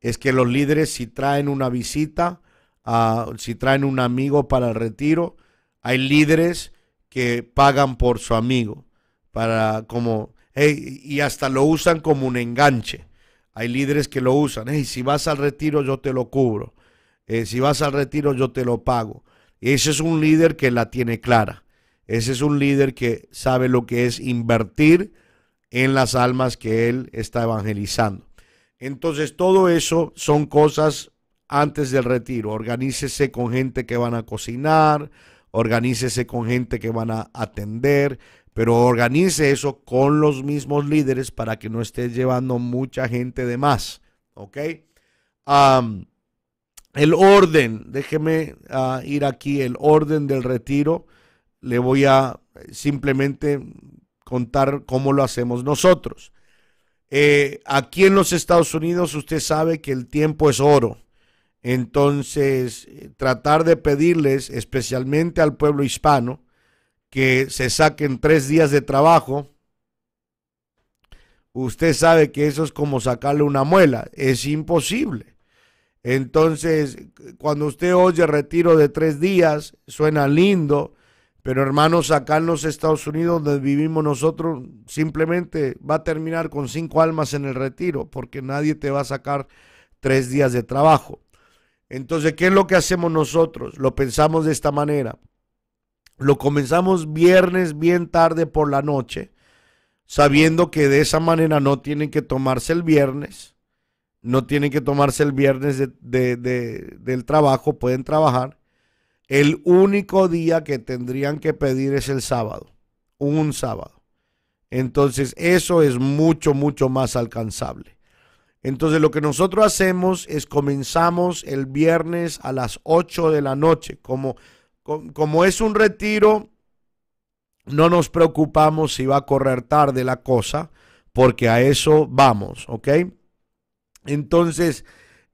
es que los líderes si traen una visita, ah, si traen un amigo para el retiro, hay líderes que pagan por su amigo para como y hasta lo usan como un enganche. Hay líderes que lo usan, hey, si vas al retiro yo te lo cubro, eh, si vas al retiro yo te lo pago. Ese es un líder que la tiene clara. Ese es un líder que sabe lo que es invertir en las almas que él está evangelizando. Entonces, todo eso son cosas antes del retiro. Organícese con gente que van a cocinar, organícese con gente que van a atender, pero organice eso con los mismos líderes para que no esté llevando mucha gente de más. ¿Ok? El orden, déjeme ah, ir aquí, el orden del retiro. Le voy a eh, simplemente contar cómo lo hacemos nosotros. Eh, aquí en los Estados Unidos usted sabe que el tiempo es oro. Entonces, eh, tratar de pedirles, especialmente al pueblo hispano, que se saquen tres días de trabajo, usted sabe que eso es como sacarle una muela. Es imposible. Entonces, cuando usted oye retiro de tres días, suena lindo, pero hermanos, acá en los Estados Unidos donde vivimos nosotros, simplemente va a terminar con cinco almas en el retiro, porque nadie te va a sacar tres días de trabajo. Entonces, ¿qué es lo que hacemos nosotros? Lo pensamos de esta manera. Lo comenzamos viernes bien tarde por la noche, sabiendo que de esa manera no tienen que tomarse el viernes no tienen que tomarse el viernes del trabajo, pueden trabajar. El único día que tendrían que pedir es el sábado, un sábado. Entonces eso es mucho, mucho más alcanzable. Entonces lo que nosotros hacemos es comenzamos el viernes a las 8 de la noche. Como, como es un retiro, no nos preocupamos si va a correr tarde la cosa, porque a eso vamos, ¿ok? Entonces,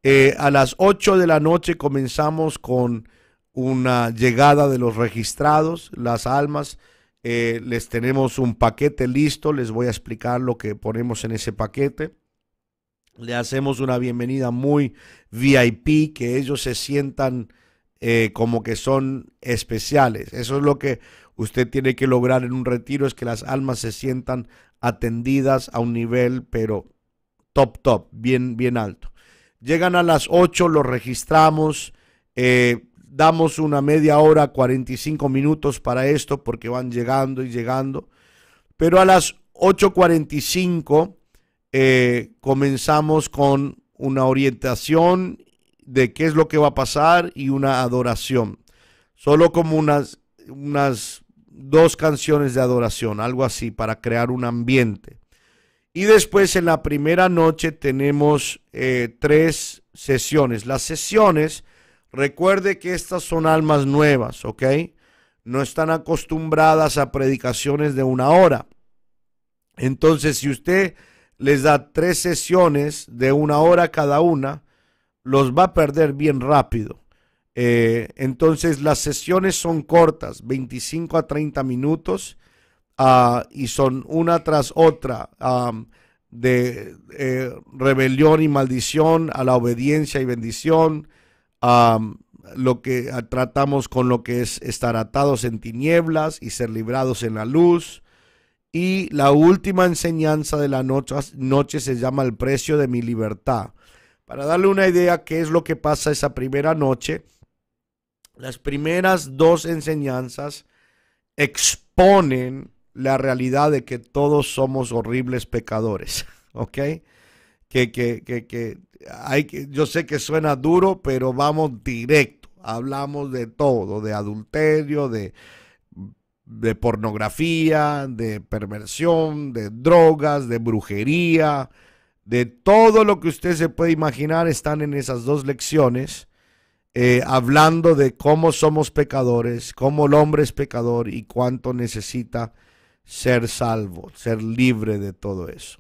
eh, a las 8 de la noche comenzamos con una llegada de los registrados, las almas. Eh, les tenemos un paquete listo, les voy a explicar lo que ponemos en ese paquete. Le hacemos una bienvenida muy VIP, que ellos se sientan eh, como que son especiales. Eso es lo que usted tiene que lograr en un retiro, es que las almas se sientan atendidas a un nivel, pero top, top, bien, bien alto. Llegan a las 8, los registramos, eh, damos una media hora, 45 minutos para esto, porque van llegando y llegando. Pero a las 8.45 eh, comenzamos con una orientación de qué es lo que va a pasar y una adoración. Solo como unas, unas dos canciones de adoración, algo así, para crear un ambiente. Y después en la primera noche tenemos eh, tres sesiones. Las sesiones, recuerde que estas son almas nuevas, ¿ok? No están acostumbradas a predicaciones de una hora. Entonces, si usted les da tres sesiones de una hora cada una, los va a perder bien rápido. Eh, entonces, las sesiones son cortas, 25 a 30 minutos. Ah, y son una tras otra de eh, rebelión y maldición a la obediencia y bendición, lo que ah, tratamos con lo que es estar atados en tinieblas y ser librados en la luz. Y la última enseñanza de la noche, noche se llama el precio de mi libertad. Para darle una idea qué es lo que pasa esa primera noche, las primeras dos enseñanzas exponen la realidad de que todos somos horribles pecadores, ¿ok? Que, que, que, hay que, yo sé que suena duro, pero vamos directo. Hablamos de todo, de adulterio, de, de pornografía, de perversión, de drogas, de brujería, de todo lo que usted se puede imaginar están en esas dos lecciones. Eh, hablando de cómo somos pecadores, cómo el hombre es pecador y cuánto necesita ser salvo, ser libre de todo eso.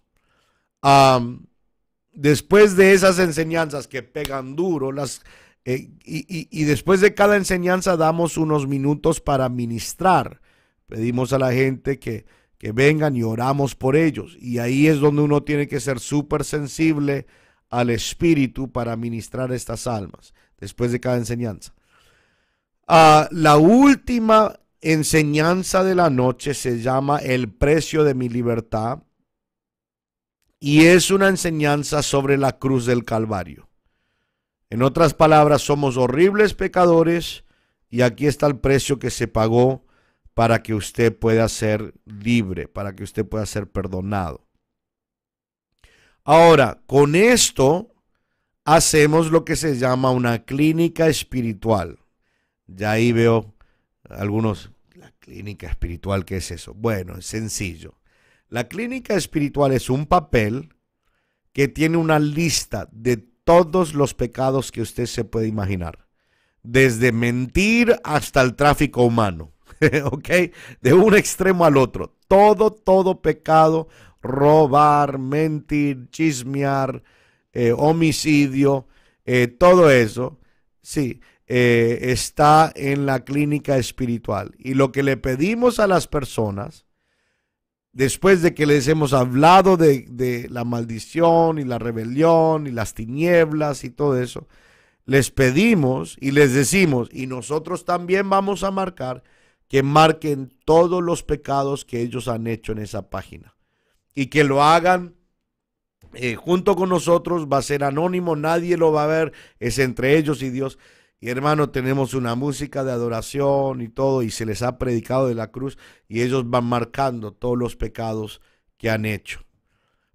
después de esas enseñanzas que pegan duro, las, eh, y, después de cada enseñanza damos unos minutos para ministrar. Pedimos a la gente que, que vengan y oramos por ellos. Y ahí es donde uno tiene que ser súper sensible al Espíritu para ministrar estas almas, después de cada enseñanza. Ah, la última enseñanza de la noche se llama El precio de mi libertad y es una enseñanza sobre la cruz del Calvario. En otras palabras, somos horribles pecadores y aquí está el precio que se pagó para que usted pueda ser libre, para que usted pueda ser perdonado. Ahora, con esto hacemos lo que se llama una clínica espiritual. Ya ahí veo algunos, la clínica espiritual, ¿qué es eso? Bueno, es sencillo. La clínica espiritual es un papel que tiene una lista de todos los pecados que usted se puede imaginar. Desde mentir hasta el tráfico humano. ¿Ok? De un extremo al otro. Todo, todo pecado. Robar, mentir, chismear, eh, homicidio, eh, todo eso. Sí. Eh, está en la clínica espiritual. Y lo que le pedimos a las personas, después de que les hemos hablado de, la maldición y la rebelión y las tinieblas y todo eso, les pedimos y les decimos, y nosotros también vamos a marcar, que marquen todos los pecados que ellos han hecho en esa página. Y que lo hagan eh, junto con nosotros, va a ser anónimo, nadie lo va a ver, es entre ellos y Dios. Y hermano, tenemos una música de adoración y todo, y se les ha predicado de la cruz, y ellos van marcando todos los pecados que han hecho.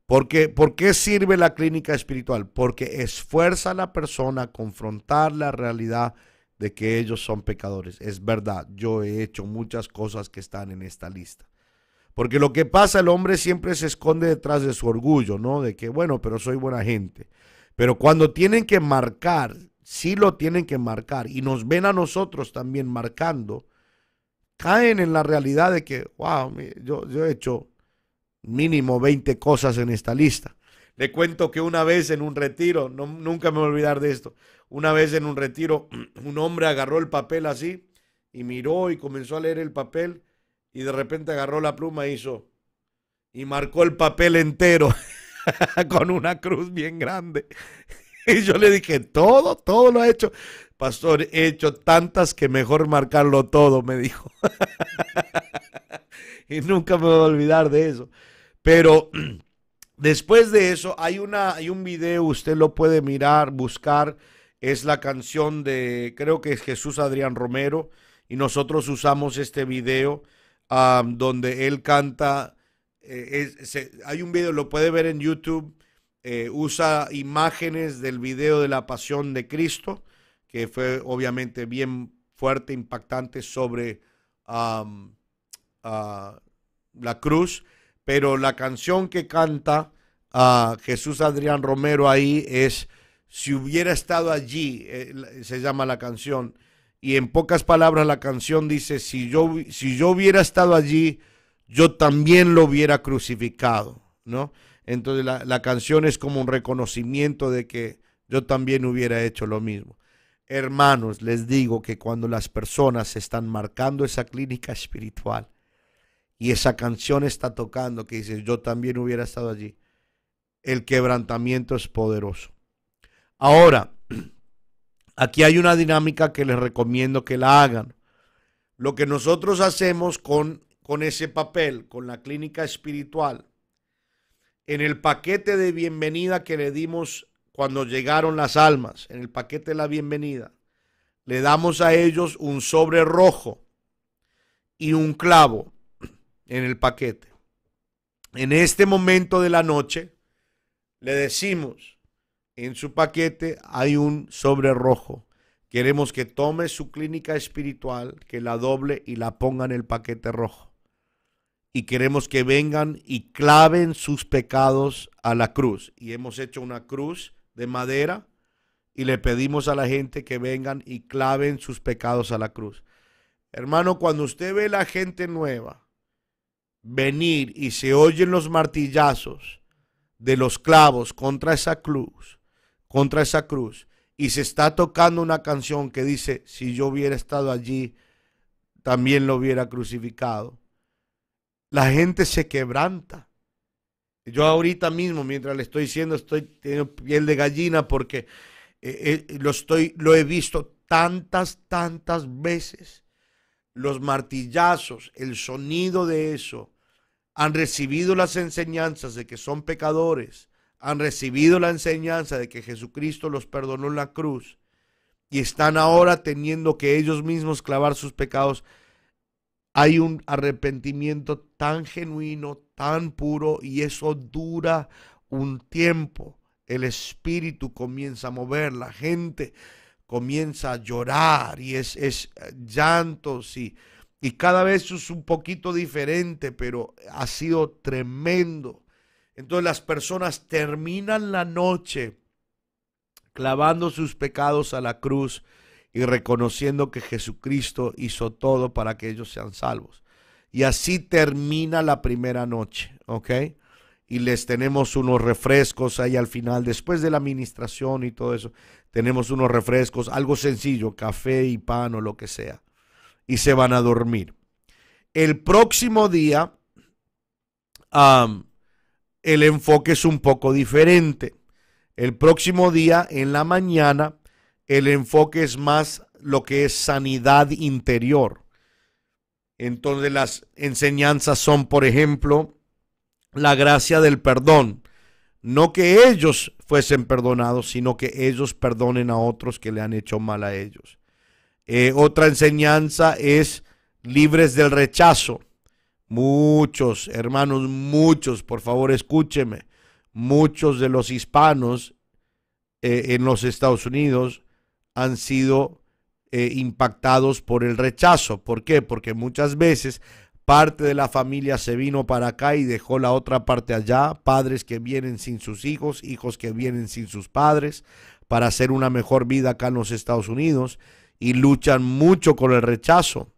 ¿Por qué, ¿Por qué sirve la clínica espiritual? Porque esfuerza a la persona a confrontar la realidad de que ellos son pecadores. Es verdad, yo he hecho muchas cosas que están en esta lista. Porque lo que pasa, el hombre siempre se esconde detrás de su orgullo, ¿no? De que, bueno, pero soy buena gente. Pero cuando tienen que marcar si lo tienen que marcar y nos ven a nosotros también marcando, caen en la realidad de que, wow, yo, yo he hecho mínimo 20 cosas en esta lista. Le cuento que una vez en un retiro, nunca me voy a olvidar de esto, una vez en un retiro, un hombre agarró el papel así y miró y comenzó a leer el papel y de repente agarró la pluma e hizo y marcó el papel entero con una cruz bien grande. Y yo le dije, todo, todo lo ha hecho. Pastor, he hecho tantas que mejor marcarlo todo, me dijo. y nunca me voy a olvidar de eso. Pero después de eso, hay, una, hay un video, usted lo puede mirar, buscar. Es la canción de, creo que es Jesús Adrián Romero. Y nosotros usamos este video donde él canta. Eh, hay un video, lo puede ver en YouTube eh, usa imágenes del video de la pasión de Cristo, que fue obviamente bien fuerte, impactante sobre la cruz, pero la canción que canta Jesús Adrián Romero ahí es Si hubiera estado allí, se llama la canción, y en pocas palabras la canción dice, si yo, si yo hubiera estado allí, yo también lo hubiera crucificado, ¿no? Entonces la, canción es como un reconocimiento de que yo también hubiera hecho lo mismo. Hermanos, les digo que cuando las personas están marcando esa clínica espiritual y esa canción está tocando que dice yo también hubiera estado allí, el quebrantamiento es poderoso. Ahora, aquí hay una dinámica que les recomiendo que la hagan. Lo que nosotros hacemos con, con ese papel, con la clínica espiritual, en el paquete de bienvenida que le dimos cuando llegaron las almas, en el paquete de la bienvenida, le damos a ellos un sobre rojo y un clavo en el paquete. En este momento de la noche, le decimos, en su paquete hay un sobre rojo. Queremos que tome su clínica espiritual, que la doble y la ponga en el paquete rojo y queremos que vengan y claven sus pecados a la cruz. Y hemos hecho una cruz de madera y le pedimos a la gente que vengan y claven sus pecados a la cruz. Hermano, cuando usted ve a la gente nueva venir y se oyen los martillazos de los clavos contra esa cruz, contra esa cruz, y se está tocando una canción que dice, si yo hubiera estado allí, también lo hubiera crucificado. La gente se quebranta. Yo ahorita mismo, mientras le estoy diciendo, estoy teniendo piel de gallina porque eh, eh, lo, estoy, lo he visto tantas, tantas veces. Los martillazos, el sonido de eso. Han recibido las enseñanzas de que son pecadores. Han recibido la enseñanza de que Jesucristo los perdonó en la cruz. Y están ahora teniendo que ellos mismos clavar sus pecados hay un arrepentimiento tan genuino, tan puro, y eso dura un tiempo. El espíritu comienza a mover, la gente comienza a llorar y es, es eh, llantos y, y cada vez es un poquito diferente, pero ha sido tremendo. Entonces las personas terminan la noche clavando sus pecados a la cruz y reconociendo que Jesucristo hizo todo para que ellos sean salvos. Y así termina la primera noche, ¿ok? Y les tenemos unos refrescos ahí al final, después de la administración y todo eso, tenemos unos refrescos, algo sencillo, café y pan o lo que sea. Y se van a dormir. El próximo día, el enfoque es un poco diferente. El próximo día, en la mañana, el enfoque es más lo que es sanidad interior. Entonces las enseñanzas son, por ejemplo, la gracia del perdón. No que ellos fuesen perdonados, sino que ellos perdonen a otros que le han hecho mal a ellos. Eh, otra enseñanza es libres del rechazo. Muchos, hermanos, muchos, por favor escúcheme, muchos de los hispanos eh, en los Estados Unidos han sido eh, impactados por el rechazo. ¿Por qué? Porque muchas veces parte de la familia se vino para acá y dejó la otra parte allá, padres que vienen sin sus hijos, hijos que vienen sin sus padres, para hacer una mejor vida acá en los Estados Unidos y luchan mucho con el rechazo.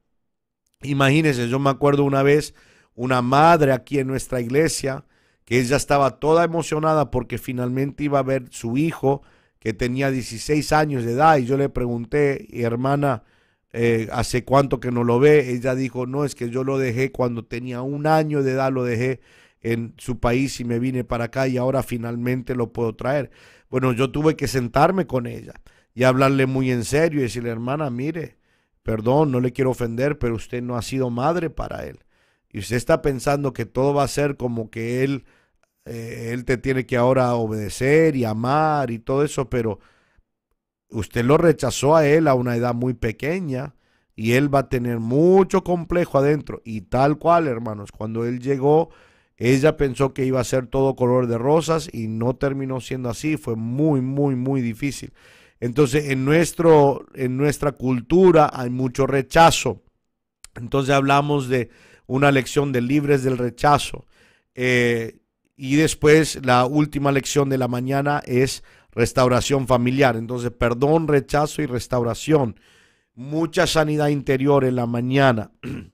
Imagínense, yo me acuerdo una vez una madre aquí en nuestra iglesia que ella estaba toda emocionada porque finalmente iba a ver su hijo que tenía 16 años de edad y yo le pregunté, hermana, eh, ¿hace cuánto que no lo ve? Ella dijo, no, es que yo lo dejé cuando tenía un año de edad, lo dejé en su país y me vine para acá y ahora finalmente lo puedo traer. Bueno, yo tuve que sentarme con ella y hablarle muy en serio y decirle, hermana, mire, perdón, no le quiero ofender, pero usted no ha sido madre para él. Y usted está pensando que todo va a ser como que él eh, él te tiene que ahora obedecer y amar y todo eso, pero usted lo rechazó a él a una edad muy pequeña y él va a tener mucho complejo adentro. Y tal cual, hermanos, cuando él llegó, ella pensó que iba a ser todo color de rosas y no terminó siendo así, fue muy, muy, muy difícil. Entonces, en, nuestro, en nuestra cultura hay mucho rechazo. Entonces hablamos de una lección de libres del rechazo. Eh, y después la última lección de la mañana es restauración familiar. Entonces, perdón, rechazo y restauración. Mucha sanidad interior en la mañana.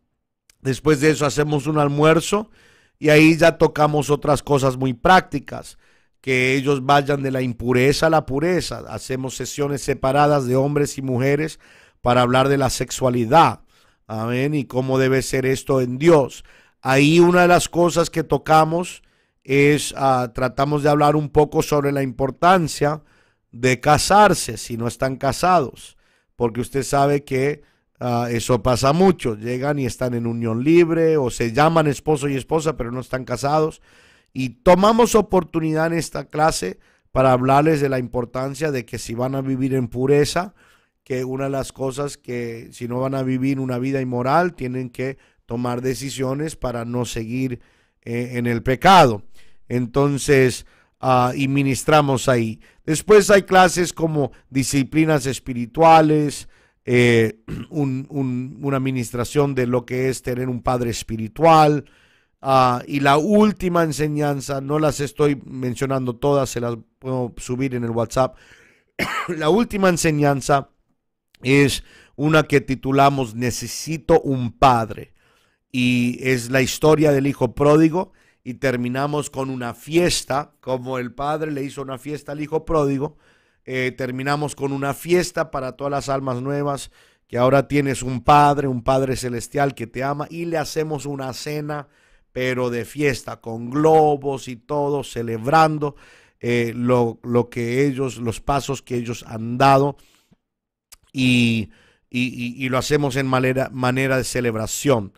Después de eso hacemos un almuerzo y ahí ya tocamos otras cosas muy prácticas. Que ellos vayan de la impureza a la pureza. Hacemos sesiones separadas de hombres y mujeres para hablar de la sexualidad. Amén. Y cómo debe ser esto en Dios. Ahí una de las cosas que tocamos es ah, tratamos de hablar un poco sobre la importancia de casarse si no están casados, porque usted sabe que ah, eso pasa mucho, llegan y están en unión libre o se llaman esposo y esposa pero no están casados y tomamos oportunidad en esta clase para hablarles de la importancia de que si van a vivir en pureza, que una de las cosas que si no van a vivir una vida inmoral, tienen que tomar decisiones para no seguir eh, en el pecado entonces ah, y ministramos ahí. Después hay clases como disciplinas espirituales, eh, una administración de lo que es tener un padre espiritual. Ah, y la última enseñanza, no las estoy mencionando todas, se las puedo subir en el WhatsApp. la última enseñanza es una que titulamos Necesito un padre. Y es la historia del hijo pródigo y terminamos con una fiesta, como el padre le hizo una fiesta al hijo pródigo, eh, terminamos con una fiesta para todas las almas nuevas que ahora tienes un padre, un padre celestial que te ama y le hacemos una cena, pero de fiesta, con globos y todo, celebrando eh, lo, que ellos, los pasos que ellos han dado y, y, lo hacemos en manera, manera de celebración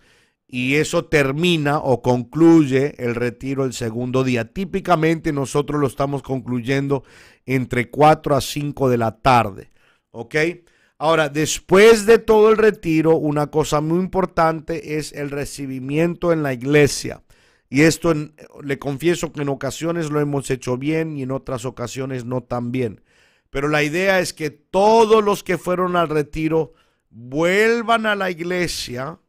y eso termina o concluye el retiro el segundo día. Típicamente nosotros lo estamos concluyendo entre 4 a 5 de la tarde. ¿Ok? Ahora, después de todo el retiro, una cosa muy importante es el recibimiento en la iglesia. Y esto le confieso que en ocasiones lo hemos hecho bien y en otras ocasiones no tan bien. Pero la idea es que todos los que fueron al retiro vuelvan a la iglesia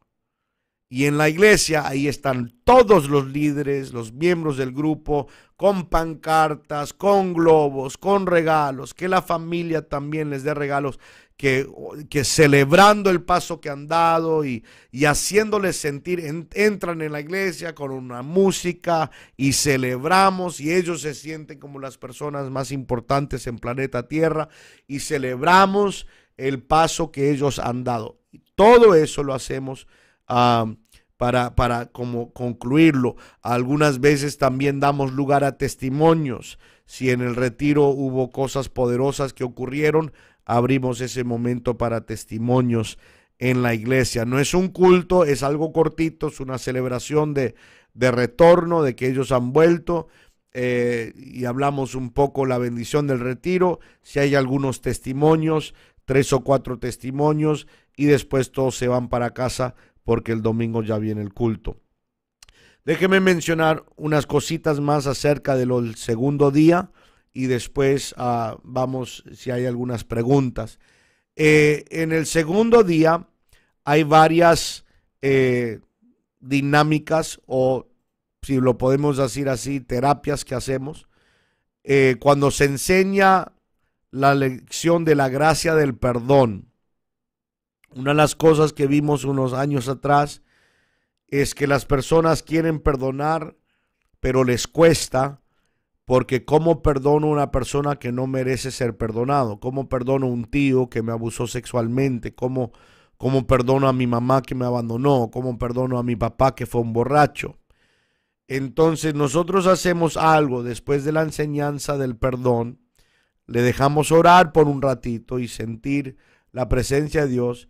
y en la iglesia ahí están todos los líderes, los miembros del grupo, con pancartas, con globos, con regalos, que la familia también les dé regalos, que, que celebrando el paso que han dado y, y haciéndoles sentir, entran en la iglesia con una música y celebramos y ellos se sienten como las personas más importantes en planeta Tierra y celebramos el paso que ellos han dado. todo eso lo hacemos para, para como concluirlo. Algunas veces también damos lugar a testimonios. Si en el retiro hubo cosas poderosas que ocurrieron, abrimos ese momento para testimonios en la iglesia. No es un culto, es algo cortito, es una celebración de, de retorno, de que ellos han vuelto. Eh, y hablamos un poco la bendición del retiro, si hay algunos testimonios, tres o cuatro testimonios, y después todos se van para casa porque el domingo ya viene el culto. Déjeme mencionar unas cositas más acerca del segundo día y después ah, vamos si hay algunas preguntas. Eh, en el segundo día hay varias eh, dinámicas o, si lo podemos decir así, terapias que hacemos. Eh, cuando se enseña la lección de la gracia del perdón, una de las cosas que vimos unos años atrás es que las personas quieren perdonar, pero les cuesta, porque ¿cómo perdono a una persona que no merece ser perdonado? ¿Cómo perdono a un tío que me abusó sexualmente? ¿Cómo, cómo perdono a mi mamá que me abandonó? ¿Cómo perdono a mi papá que fue un borracho? Entonces nosotros hacemos algo después de la enseñanza del perdón, le dejamos orar por un ratito y sentir la presencia de Dios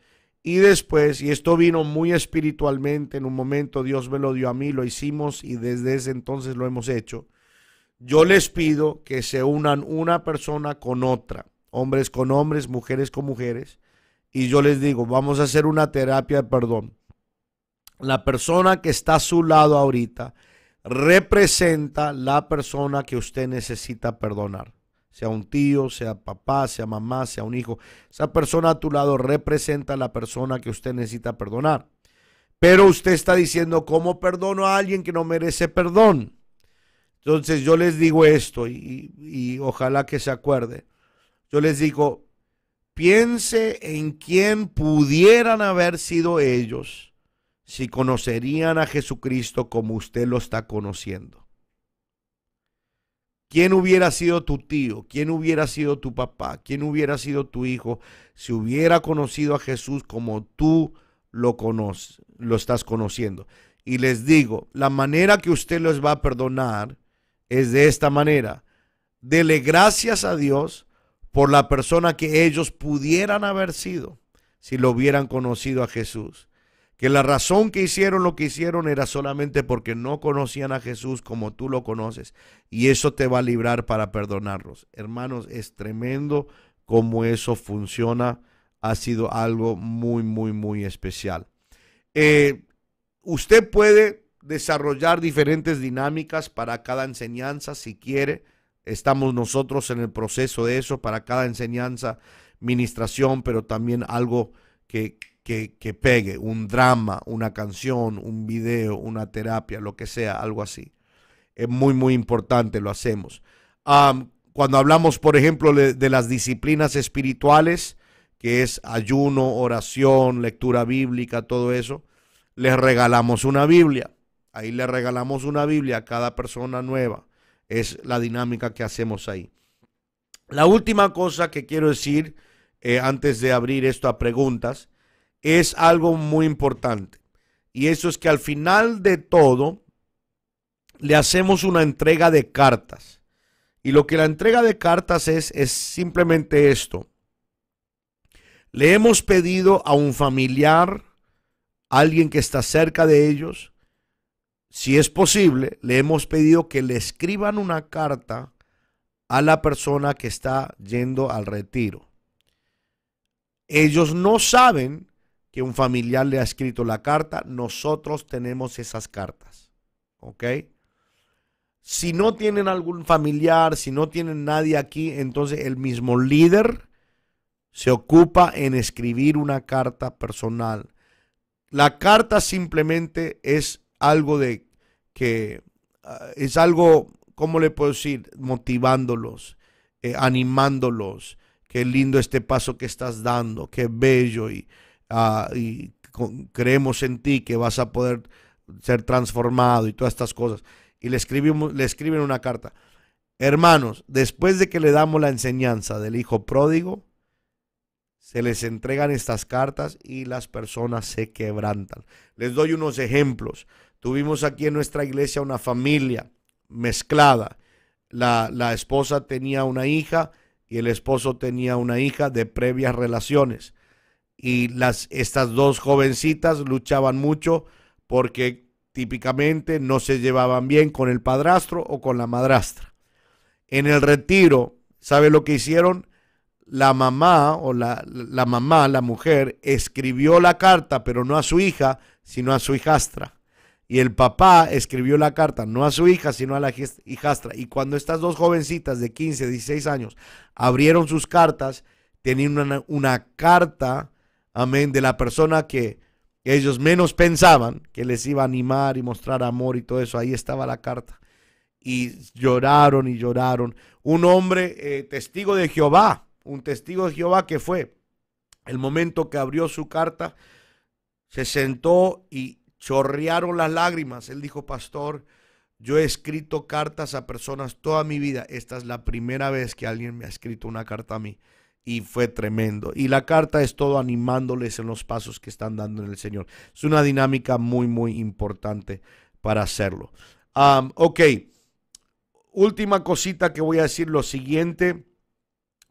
y después, y esto vino muy espiritualmente, en un momento Dios me lo dio a mí, lo hicimos y desde ese entonces lo hemos hecho. Yo les pido que se unan una persona con otra, hombres con hombres, mujeres con mujeres, y yo les digo, vamos a hacer una terapia de perdón. La persona que está a su lado ahorita representa la persona que usted necesita perdonar sea un tío, sea papá, sea mamá, sea un hijo. Esa persona a tu lado representa a la persona que usted necesita perdonar. Pero usted está diciendo, ¿cómo perdono a alguien que no merece perdón? Entonces yo les digo esto y, ojalá que se acuerde. Yo les digo, piense en quién pudieran haber sido ellos si conocerían a Jesucristo como usted lo está conociendo. ¿Quién hubiera sido tu tío? ¿Quién hubiera sido tu papá? ¿Quién hubiera sido tu hijo si hubiera conocido a Jesús como tú lo conoces, lo estás conociendo? Y les digo, la manera que usted los va a perdonar es de esta manera. Dele gracias a Dios por la persona que ellos pudieran haber sido si lo hubieran conocido a Jesús que la razón que hicieron lo que hicieron era solamente porque no conocían a Jesús como tú lo conoces. Y eso te va a librar para perdonarlos. Hermanos, es tremendo cómo eso funciona. Ha sido algo muy, muy, muy especial. Eh, usted puede desarrollar diferentes dinámicas para cada enseñanza si quiere. Estamos nosotros en el proceso de eso para cada enseñanza, ministración, pero también algo que que, pegue, un drama, una canción, un video, una terapia, lo que sea, algo así. Es muy, muy importante, lo hacemos. cuando hablamos, por ejemplo, de, las disciplinas espirituales, que es ayuno, oración, lectura bíblica, todo eso, les regalamos una Biblia. Ahí le regalamos una Biblia a cada persona nueva. Es la dinámica que hacemos ahí. La última cosa que quiero decir eh, antes de abrir esto a preguntas es algo muy importante. Y eso es que al final de todo le hacemos una entrega de cartas. Y lo que la entrega de cartas es es simplemente esto. Le hemos pedido a un familiar, alguien que está cerca de ellos, si es posible, le hemos pedido que le escriban una carta a la persona que está yendo al retiro. Ellos no saben que un familiar le ha escrito la carta, nosotros tenemos esas cartas. ¿Ok? Si no tienen algún familiar, si no tienen nadie aquí, entonces el mismo líder se ocupa en escribir una carta personal. La carta simplemente es algo de que ah, es algo, ¿cómo le puedo decir? Motivándolos, eh, animándolos. Qué lindo este paso que estás dando, qué bello. Y, Ah, y creemos en ti que vas a poder ser transformado y todas estas cosas. Y le, escribimos, le escriben una carta. Hermanos, después de que le damos la enseñanza del Hijo Pródigo, se les entregan estas cartas y las personas se quebrantan. Les doy unos ejemplos. Tuvimos aquí en nuestra iglesia una familia mezclada. La, la esposa tenía una hija y el esposo tenía una hija de previas relaciones y las, estas dos jovencitas luchaban mucho porque típicamente no se llevaban bien con el padrastro o con la madrastra. En el retiro, ¿sabe lo que hicieron? La mamá o la, mamá, la mujer, escribió la carta, pero no a su hija, sino a su hijastra. Y el papá escribió la carta, no a su hija, sino a la hijastra. Y cuando estas dos jovencitas de 15, 16 años abrieron sus cartas, tenían una, una carta amén, de la persona que ellos menos pensaban que les iba a animar y mostrar amor y todo eso. Ahí estaba la carta. Y lloraron y lloraron. Un hombre eh, testigo de Jehová, un testigo de Jehová que fue el momento que abrió su carta, se sentó y chorrearon las lágrimas. Él dijo, pastor, yo he escrito cartas a personas toda mi vida. Esta es la primera vez que alguien me ha escrito una carta a mí y fue tremendo. Y la carta es todo animándoles en los pasos que están dando en el Señor. Es una dinámica muy, muy importante para hacerlo. ok, última cosita que voy a decir, lo siguiente.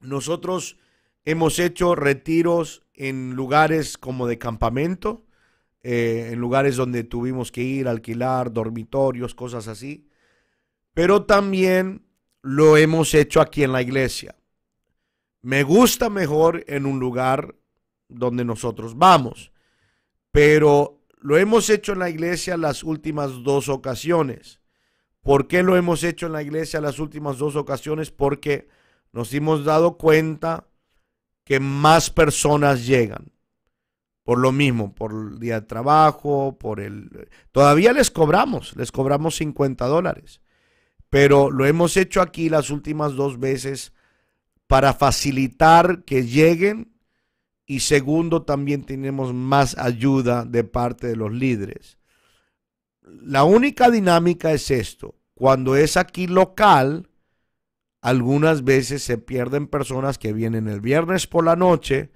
Nosotros hemos hecho retiros en lugares como de campamento, eh, en lugares donde tuvimos que ir, alquilar, dormitorios, cosas así. Pero también lo hemos hecho aquí en la iglesia me gusta mejor en un lugar donde nosotros vamos. Pero lo hemos hecho en la iglesia las últimas dos ocasiones. ¿Por qué lo hemos hecho en la iglesia las últimas dos ocasiones? Porque nos hemos dado cuenta que más personas llegan. Por lo mismo, por el día de trabajo, por el... Todavía les cobramos, les cobramos 50 dólares. Pero lo hemos hecho aquí las últimas dos veces para facilitar que lleguen y segundo, también tenemos más ayuda de parte de los líderes. La única dinámica es esto. Cuando es aquí local, algunas veces se pierden personas que vienen el viernes por la noche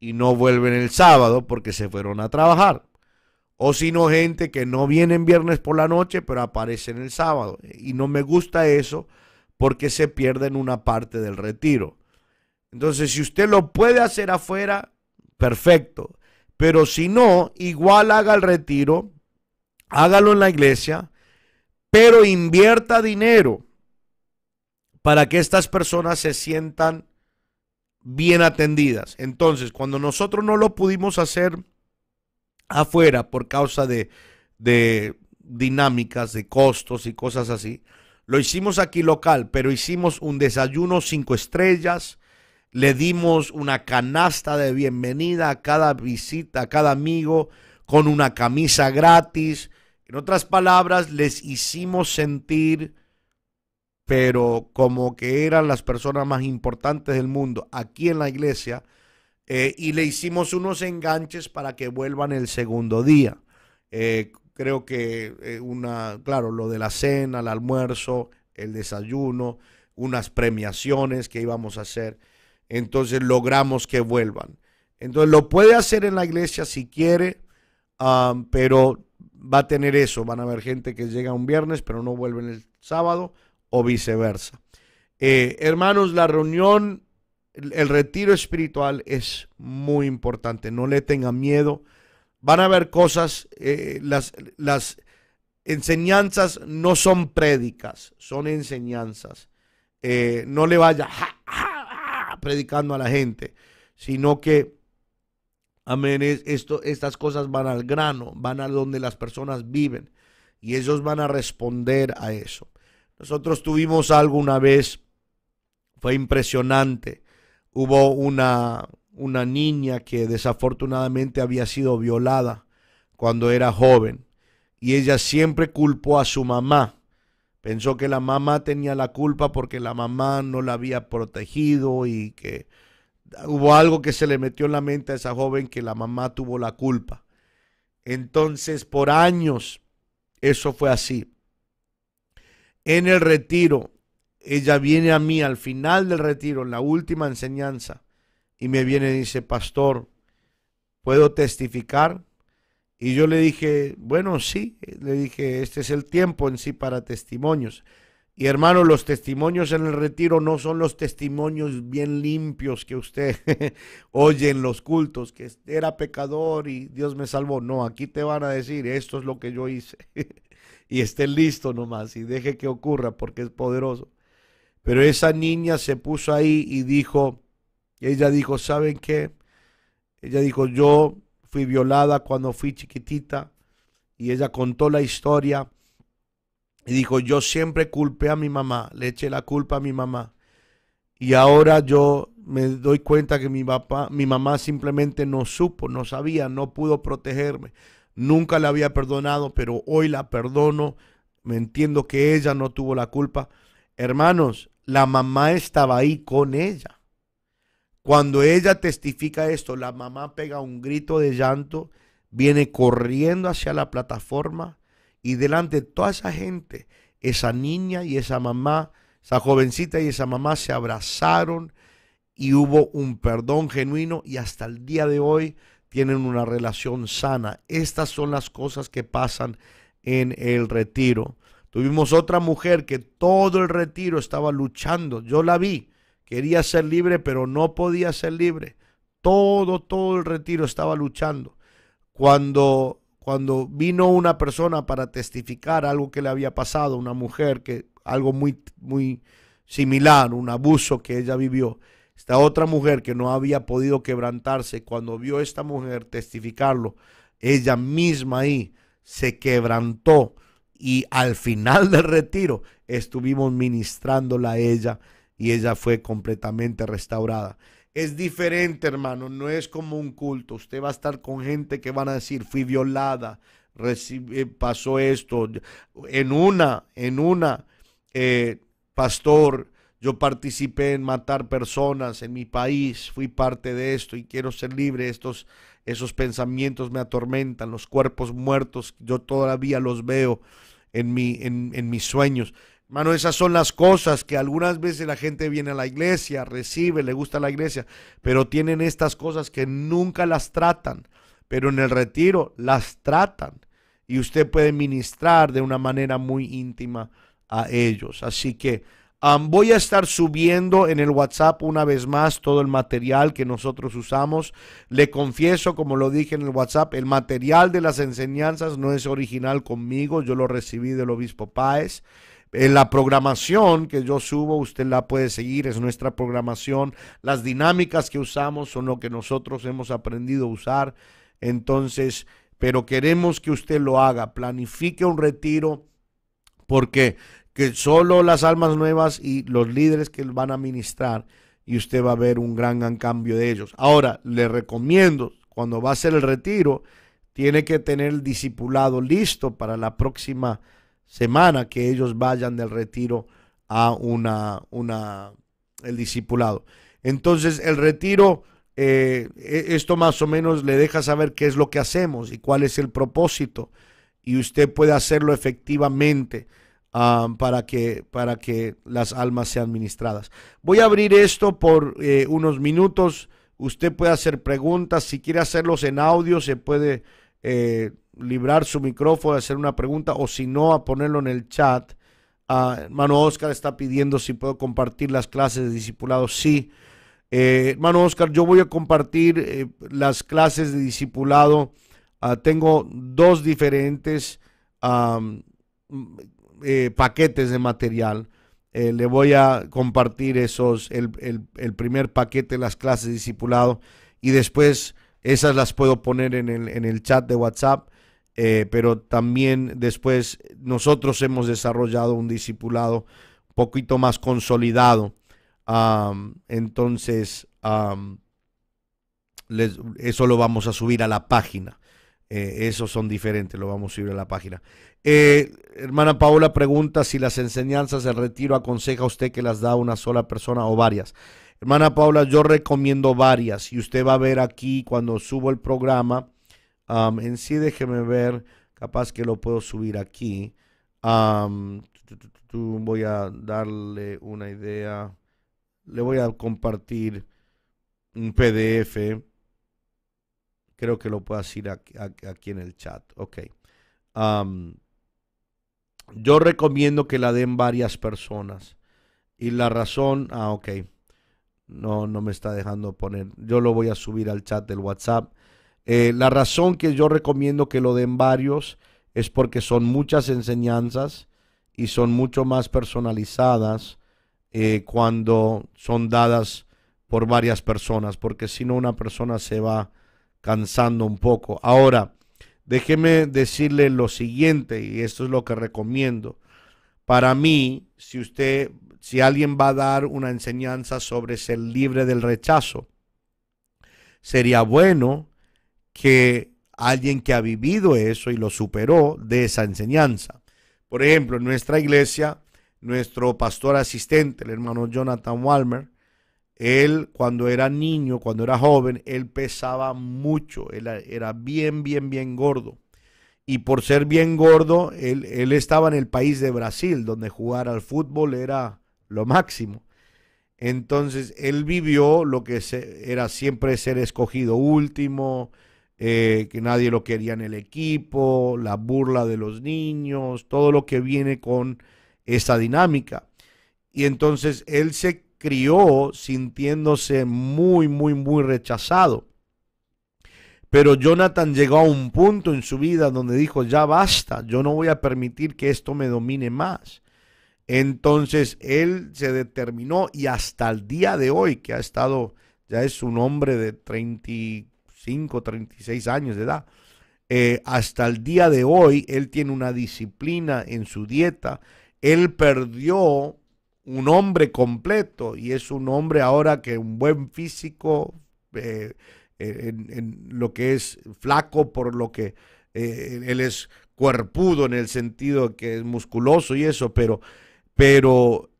y no vuelven el sábado porque se fueron a trabajar. O sino gente que no vienen viernes por la noche, pero aparecen el sábado. Y no me gusta eso porque se pierden una parte del retiro. Entonces, si usted lo puede hacer afuera, perfecto. Pero si no, igual haga el retiro, hágalo en la iglesia, pero invierta dinero para que estas personas se sientan bien atendidas. Entonces, cuando nosotros no lo pudimos hacer afuera por causa de, de dinámicas, de costos y cosas así, lo hicimos aquí local, pero hicimos un desayuno cinco estrellas. Le dimos una canasta de bienvenida a cada visita, a cada amigo, con una camisa gratis. En otras palabras, les hicimos sentir, pero como que eran las personas más importantes del mundo aquí en la iglesia. Eh, y le hicimos unos enganches para que vuelvan el segundo día. Eh, Creo que eh, una, claro, lo de la cena, el almuerzo, el desayuno, unas premiaciones que íbamos a hacer. Entonces logramos que vuelvan. Entonces lo puede hacer en la iglesia si quiere, pero va a tener eso. Van a haber gente que llega un viernes pero no vuelven el sábado o viceversa. Eh, hermanos, la reunión, el, retiro espiritual es muy importante. No le tenga miedo van a haber cosas, eh, las, las enseñanzas no son prédicas, son enseñanzas. Eh, no le vaya predicando a la gente, sino que, amén, esto, estas cosas van al grano, van a donde las personas viven y ellos van a responder a eso. Nosotros tuvimos algo una vez, fue impresionante. Hubo una, una niña que desafortunadamente había sido violada cuando era joven y ella siempre culpó a su mamá. Pensó que la mamá tenía la culpa porque la mamá no la había protegido y que hubo algo que se le metió en la mente a esa joven que la mamá tuvo la culpa. Entonces, por años, eso fue así. En el retiro, ella viene a mí al final del retiro, en la última enseñanza, y me viene y dice, pastor, ¿puedo testificar? Y yo le dije, bueno, sí, le dije, este es el tiempo en sí para testimonios. Y hermano, los testimonios en el retiro no son los testimonios bien limpios que usted oye en los cultos, que era pecador y Dios me salvó. No, aquí te van a decir, esto es lo que yo hice. y esté listo nomás y deje que ocurra porque es poderoso. Pero esa niña se puso ahí y dijo, y Ella dijo, ¿saben qué? Ella dijo, yo fui violada cuando fui chiquitita y ella contó la historia y dijo, yo siempre culpé a mi mamá, le eché la culpa a mi mamá. Y ahora yo me doy cuenta que mi, papá, mi mamá simplemente no supo, no sabía, no pudo protegerme. Nunca la había perdonado, pero hoy la perdono. Me entiendo que ella no tuvo la culpa. Hermanos, la mamá estaba ahí con ella. Cuando ella testifica esto, la mamá pega un grito de llanto, viene corriendo hacia la plataforma y delante de toda esa gente, esa niña y esa mamá, esa jovencita y esa mamá se abrazaron y hubo un perdón genuino y hasta el día de hoy tienen una relación sana. Estas son las cosas que pasan en el retiro. Tuvimos otra mujer que todo el retiro estaba luchando. Yo la vi Quería ser libre, pero no podía ser libre. Todo, todo el retiro estaba luchando. Cuando, cuando vino una persona para testificar algo que le había pasado, una mujer, que algo muy, muy similar, un abuso que ella vivió, esta otra mujer que no había podido quebrantarse, cuando vio a esta mujer testificarlo, ella misma ahí se quebrantó y al final del retiro estuvimos ministrándola a ella y ella fue completamente restaurada. Es diferente, hermano, no es como un culto. Usted va a estar con gente que van a decir, fui violada, eh, pasó esto. En una, en una, eh, pastor, yo participé en matar personas en mi país, fui parte de esto y quiero ser libre. Estos, esos pensamientos me atormentan, los cuerpos muertos, yo todavía los veo en, mi, en, en mis sueños. Mano, esas son las cosas que algunas veces la gente viene a la iglesia, recibe, le gusta la iglesia, pero tienen estas cosas que nunca las tratan, pero en el retiro las tratan y usted puede ministrar de una manera muy íntima a ellos. Así que voy a estar subiendo en el WhatsApp una vez más todo el material que nosotros usamos. Le confieso, como lo dije en el WhatsApp, el material de las enseñanzas no es original conmigo, yo lo recibí del obispo Páez. En eh, la programación que yo subo, usted la puede seguir, es nuestra programación. Las dinámicas que usamos son lo que nosotros hemos aprendido a usar. Entonces, pero queremos que usted lo haga. Planifique un retiro porque que solo las almas nuevas y los líderes que van a ministrar y usted va a ver un gran, gran cambio de ellos. Ahora, le recomiendo, cuando va a hacer el retiro, tiene que tener el discipulado listo para la próxima semana que ellos vayan del retiro a una, una el discipulado. Entonces, el retiro, eh, e, esto más o menos le deja saber qué es lo que hacemos y cuál es el propósito. Y usted puede hacerlo efectivamente ah, para, que, para que las almas sean ministradas. Voy a abrir esto por eh, unos minutos. Usted puede hacer preguntas. Si quiere hacerlos en audio, se puede eh, librar su micrófono, hacer una pregunta o si no, a ponerlo en el chat. Ah, hermano Oscar está pidiendo si puedo compartir las clases de discipulado. Sí. Eh, hermano Oscar, yo voy a compartir eh, las clases de discipulado. Ah, tengo dos diferentes eh, paquetes de material. le voy a compartir esos, el, primer paquete, las clases de discipulado, y después esas las puedo poner en el, en el chat de WhatsApp eh, pero también después nosotros hemos desarrollado un discipulado un poquito más consolidado. entonces, eso lo vamos a subir a la página. Eh, esos son diferentes, lo vamos a subir a la página. Eh, hermana paula pregunta si las enseñanzas del retiro aconseja usted que las da una sola persona o varias. Hermana paula yo recomiendo varias y usted va a ver aquí cuando subo el programa Um, en sí, déjeme ver, capaz que lo puedo subir aquí. Um, voy a darle una idea. Le voy a compartir un PDF. Creo que lo puedo ir aquí, en el chat. Ok. Um, yo recomiendo que la den varias personas. Y la razón, ah, ok. No, no me está dejando poner. Yo lo voy a subir al chat del WhatsApp. Eh, la razón que yo recomiendo que lo den varios es porque son muchas enseñanzas y son mucho más personalizadas eh, cuando son dadas por varias personas, porque si no una persona se va cansando un poco. Ahora, déjeme decirle lo siguiente, y esto es lo que recomiendo. Para mí, si usted, si alguien va a dar una enseñanza sobre ser libre del rechazo, sería bueno que alguien que ha vivido eso y lo superó de esa enseñanza. Por ejemplo, en nuestra iglesia, nuestro pastor asistente, el hermano Jonathan Walmer, él cuando era niño, cuando era joven, él pesaba mucho, él era bien, bien, bien gordo. Y por ser bien gordo, él, él estaba en el país de Brasil, donde jugar al fútbol era lo máximo. Entonces, él vivió lo que era siempre ser escogido último, eh, que nadie lo quería en el equipo, la burla de los niños, todo lo que viene con esa dinámica. Y entonces él se crió sintiéndose muy, muy, muy rechazado. Pero Jonathan llegó a un punto en su vida donde dijo, ya basta, yo no voy a permitir que esto me domine más. Entonces él se determinó y hasta el día de hoy, que ha estado, ya es un hombre de 34, y 36 años de edad. Eh, hasta el día de hoy, él tiene una disciplina en su dieta. Él perdió un hombre completo y es un hombre ahora que un buen físico, eh, eh, en, lo que es flaco, por lo que él es cuerpudo en el sentido que es musculoso y eso, pero, pero,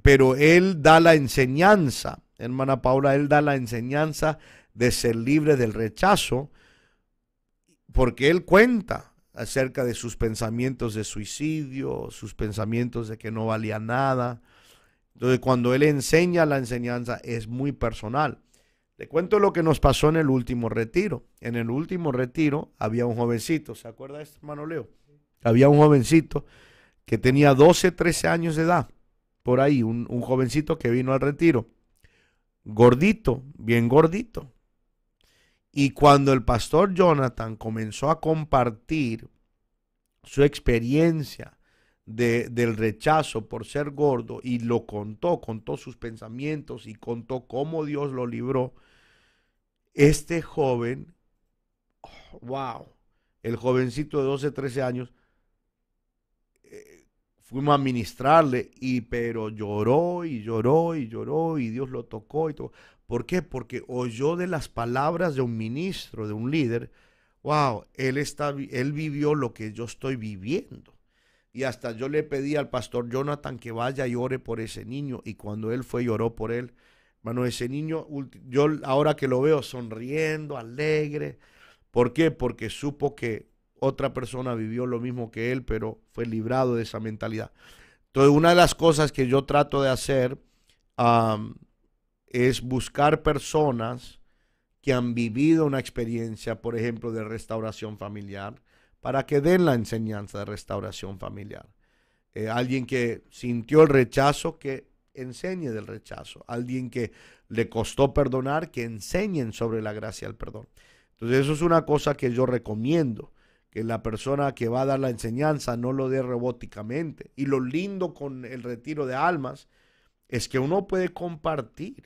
pero él da la enseñanza, hermana Paula, él da la enseñanza de ser libre del rechazo, porque él cuenta acerca de sus pensamientos de suicidio, sus pensamientos de que no valía nada. Entonces, cuando él enseña la enseñanza es muy personal. Le cuento lo que nos pasó en el último retiro. En el último retiro había un jovencito, ¿se acuerda de este Había un jovencito que tenía 12, 13 años de edad, por ahí, un jovencito que vino al retiro, gordito, bien gordito, y cuando el pastor Jonathan comenzó a compartir su experiencia del rechazo por ser gordo y lo contó, contó sus pensamientos y contó cómo Dios lo libró, este joven, wow, el jovencito de 12, 13 años, eh, fuimos a ministrarle, y, pero lloró y lloró y lloró y Dios lo tocó y todo. ¿Por qué? Porque oyó de las palabras de un ministro, de un líder, wow, él, está, él vivió lo que yo estoy viviendo. Y hasta yo le pedí al pastor Jonathan que vaya y ore por ese niño. Y cuando él fue y por él, hermano, ese niño, yo ahora que lo veo sonriendo, alegre. ¿Por qué? Porque supo que otra persona vivió lo mismo que él, pero fue librado de esa mentalidad. Entonces, una de las cosas que yo trato de hacer es buscar personas que han vivido una experiencia, por ejemplo, de restauración familiar, para que den la enseñanza de restauración familiar. Eh, alguien que sintió el rechazo, que enseñe del rechazo. Alguien que le costó perdonar, que enseñen sobre la gracia del perdón. Entonces eso es una cosa que yo recomiendo, que la persona que va a dar la enseñanza no lo dé robóticamente. Y lo lindo con el retiro de almas es que uno puede compartir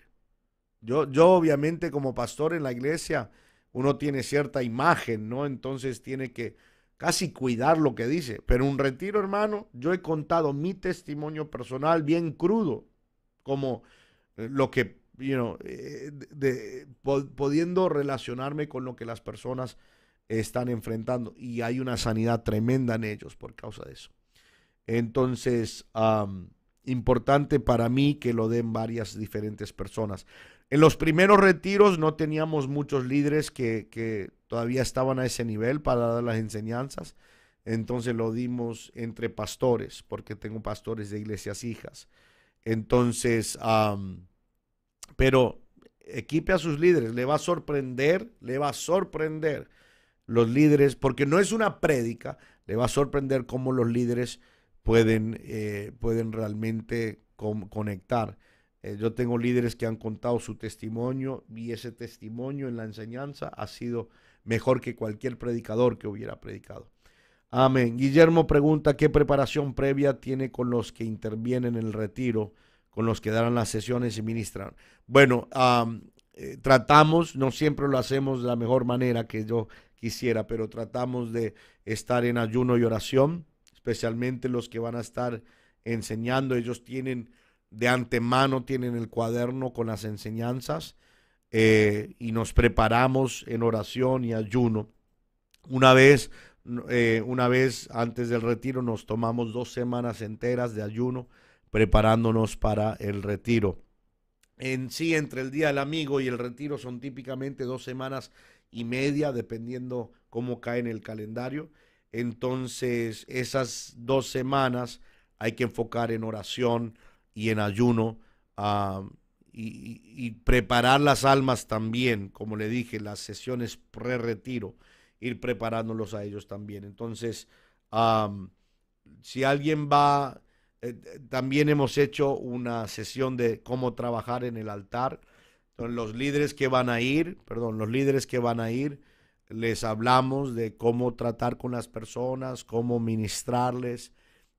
yo, obviamente como pastor en la iglesia, uno tiene cierta imagen, ¿no? Entonces tiene que casi cuidar lo que dice. Pero un retiro, hermano, yo he contado mi testimonio personal bien crudo, como eh, lo que, you know, eh, de, pudiendo relacionarme con lo que las personas están enfrentando. Y hay una sanidad tremenda en ellos por causa de eso. Entonces, importante para mí que lo den varias diferentes personas. En los primeros retiros no teníamos muchos líderes que, todavía estaban a ese nivel para dar las enseñanzas. Entonces lo dimos entre pastores, porque tengo pastores de iglesias hijas. Entonces, pero equipe a sus líderes, le va a sorprender, le va a sorprender los líderes, porque no es una prédica, le va a sorprender cómo los líderes pueden, eh, pueden realmente conectar. Eh, yo tengo líderes que han contado su testimonio y ese testimonio en la enseñanza ha sido mejor que cualquier predicador que hubiera predicado. Amén. Guillermo pregunta qué preparación previa tiene con los que intervienen en el retiro, con los que darán las sesiones y ministran. Bueno, eh, tratamos, no siempre lo hacemos de la mejor manera que yo quisiera, pero tratamos de estar en ayuno y oración, especialmente los que van a estar enseñando, ellos tienen de antemano tienen el cuaderno con las enseñanzas eh, y nos preparamos en oración y ayuno. Una vez, eh, una vez antes del retiro nos tomamos dos semanas enteras de ayuno preparándonos para el retiro. En sí, entre el Día del Amigo y el retiro son típicamente dos semanas y media, dependiendo cómo cae en el calendario. Entonces, esas dos semanas hay que enfocar en oración, y en ayuno y, preparar las almas también, como le dije, las sesiones pre-retiro, ir preparándolos a ellos también. Entonces, si alguien va, eh, también hemos hecho una sesión de cómo trabajar en el altar. los líderes que van a ir, perdón, los líderes que van a ir, les hablamos de cómo tratar con las personas, cómo ministrarles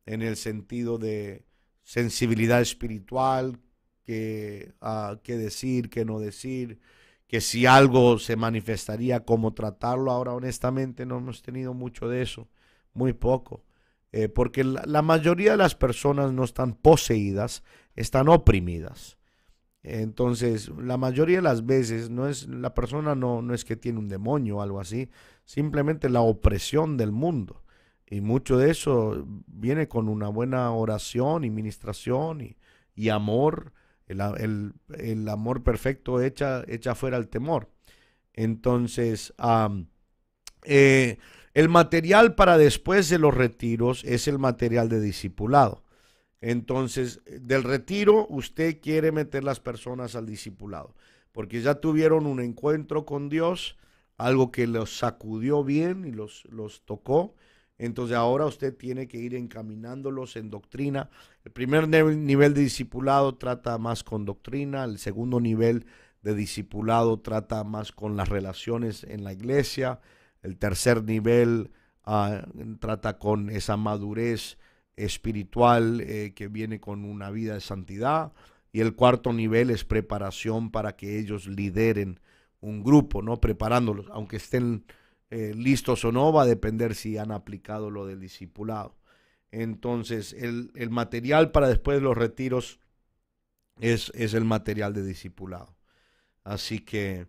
en el sentido de sensibilidad espiritual, que, ah, decir, que no decir, que si algo se manifestaría, cómo tratarlo. Ahora, honestamente, no hemos tenido mucho de eso, muy poco, eh, porque la, mayoría de las personas no están poseídas, están oprimidas. Entonces, la mayoría de las veces no es la persona no, no es que tiene un demonio o algo así, simplemente la opresión del mundo. Y mucho de eso viene con una buena oración y ministración y, amor. El, amor perfecto echa, fuera el temor. Entonces, eh, el material para después de los retiros es el material de discipulado. Entonces, del retiro, usted quiere meter las personas al discipulado, porque ya tuvieron un encuentro con Dios, algo que los sacudió bien y los, los tocó, entonces ahora usted tiene que ir encaminándolos en doctrina. El primer nivel de discipulado trata más con doctrina, el segundo nivel de discipulado trata más con las relaciones en la iglesia, el tercer nivel ah, trata con esa madurez espiritual eh, que viene con una vida de santidad y el cuarto nivel es preparación para que ellos lideren un grupo, ¿no? Preparándolos, aunque estén eh, listos o no, va a depender si han aplicado lo del discipulado. Entonces, el, el material para después de los retiros es, es, el material de discipulado. Así que,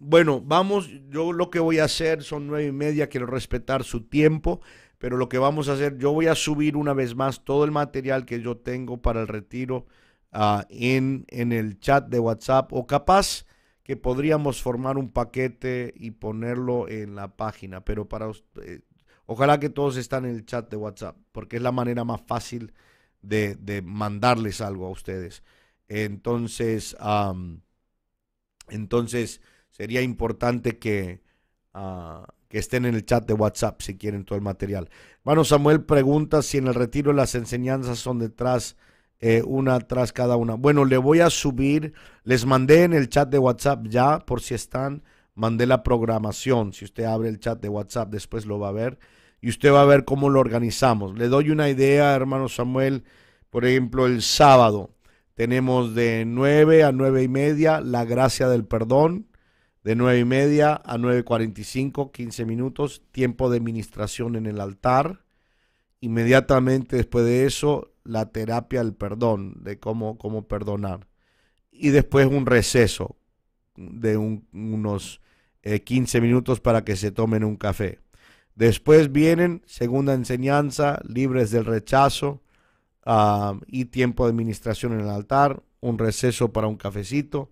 bueno, vamos, yo lo que voy a hacer son nueve y media, quiero respetar su tiempo, pero lo que vamos a hacer, yo voy a subir una vez más todo el material que yo tengo para el retiro ah, en, en el chat de WhatsApp o capaz que podríamos formar un paquete y ponerlo en la página, pero para eh, ojalá que todos están en el chat de WhatsApp, porque es la manera más fácil de, de mandarles algo a ustedes. Entonces, entonces sería importante que, ah, que estén en el chat de WhatsApp si quieren todo el material. Bueno, Samuel pregunta si en el retiro las enseñanzas son detrás eh, una tras cada una. Bueno, le voy a subir, les mandé en el chat de WhatsApp ya, por si están, mandé la programación. Si usted abre el chat de WhatsApp, después lo va a ver y usted va a ver cómo lo organizamos. Le doy una idea, hermano Samuel, por ejemplo, el sábado. Tenemos de 9 a nueve y media la gracia del perdón. De nueve y media a 9.45, 15 minutos, tiempo de ministración en el altar. Inmediatamente después de eso, la terapia del perdón, de cómo, cómo perdonar. Y después un receso de unos 15 eh, minutos para que se tomen un café. Después vienen segunda enseñanza, libres del rechazo ah, y tiempo de administración en el altar, un receso para un cafecito,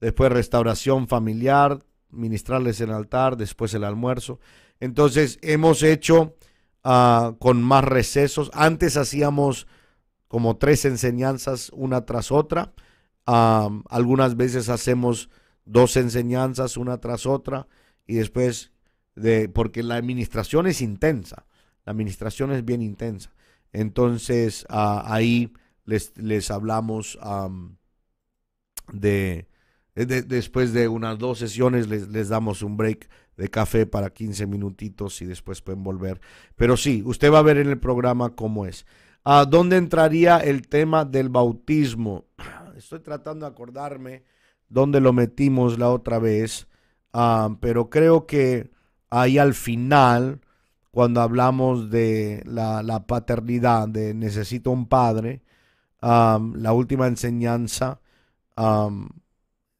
después restauración familiar, ministrarles en el altar, después el almuerzo. Entonces hemos hecho ah, con más recesos. Antes hacíamos como tres enseñanzas una tras otra. algunas veces hacemos dos enseñanzas una tras otra y después de, porque la administración es intensa, la administración es bien intensa. Entonces ahí les, les hablamos de, después de unas dos sesiones les, les damos un break de café para 15 minutitos y después pueden volver. Pero sí, usted va a ver en el programa cómo es dónde entraría el tema del bautismo. Estoy tratando de acordarme dónde lo metimos la otra vez, ah, pero creo que ahí al final, cuando hablamos de la, paternidad, de necesito un padre, ah, la última enseñanza, ah,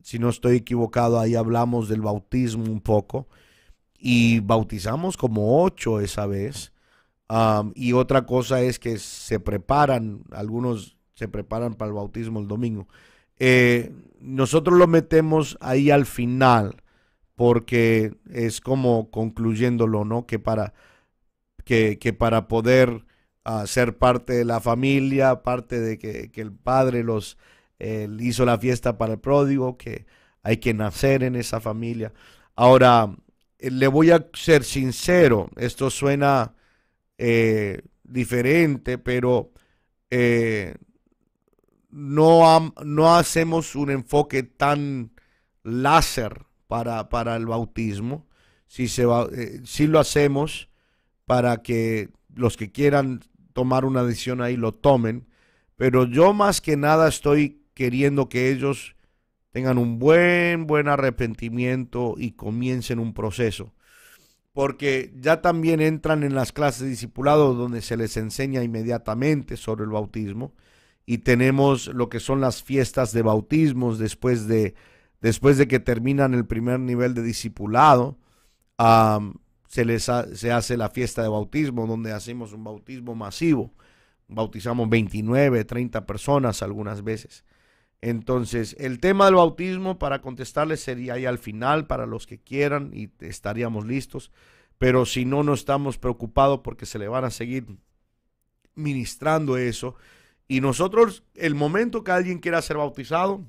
si no estoy equivocado, ahí hablamos del bautismo un poco y bautizamos como ocho esa vez y otra cosa es que se preparan, algunos se preparan para el bautismo el domingo. Eh, nosotros lo metemos ahí al final porque es como concluyéndolo, ¿no? Que para, que, para poder ah, ser parte de la familia, parte de que, el padre los hizo la fiesta para el pródigo, que hay que nacer en esa familia. Ahora, eh, le voy a ser sincero, esto suena eh, diferente, pero eh, no, no hacemos un enfoque tan láser para, para el bautismo. Si, se va, eh, si lo hacemos para que los que quieran tomar una decisión ahí lo tomen, pero yo más que nada estoy queriendo que ellos tengan un buen, buen arrepentimiento y comiencen un proceso porque ya también entran en las clases de discipulado donde se les enseña inmediatamente sobre el bautismo y tenemos lo que son las fiestas de bautismos después de, que terminan el primer nivel de discipulado. se, les se hace la fiesta de bautismo donde hacemos un bautismo masivo. Bautizamos 29, 30 personas algunas veces. Entonces, el tema del bautismo para contestarles sería ahí al final para los que quieran y estaríamos listos. Pero si no, no estamos preocupados porque se le van a seguir ministrando eso. Y nosotros, el momento que alguien quiera ser bautizado,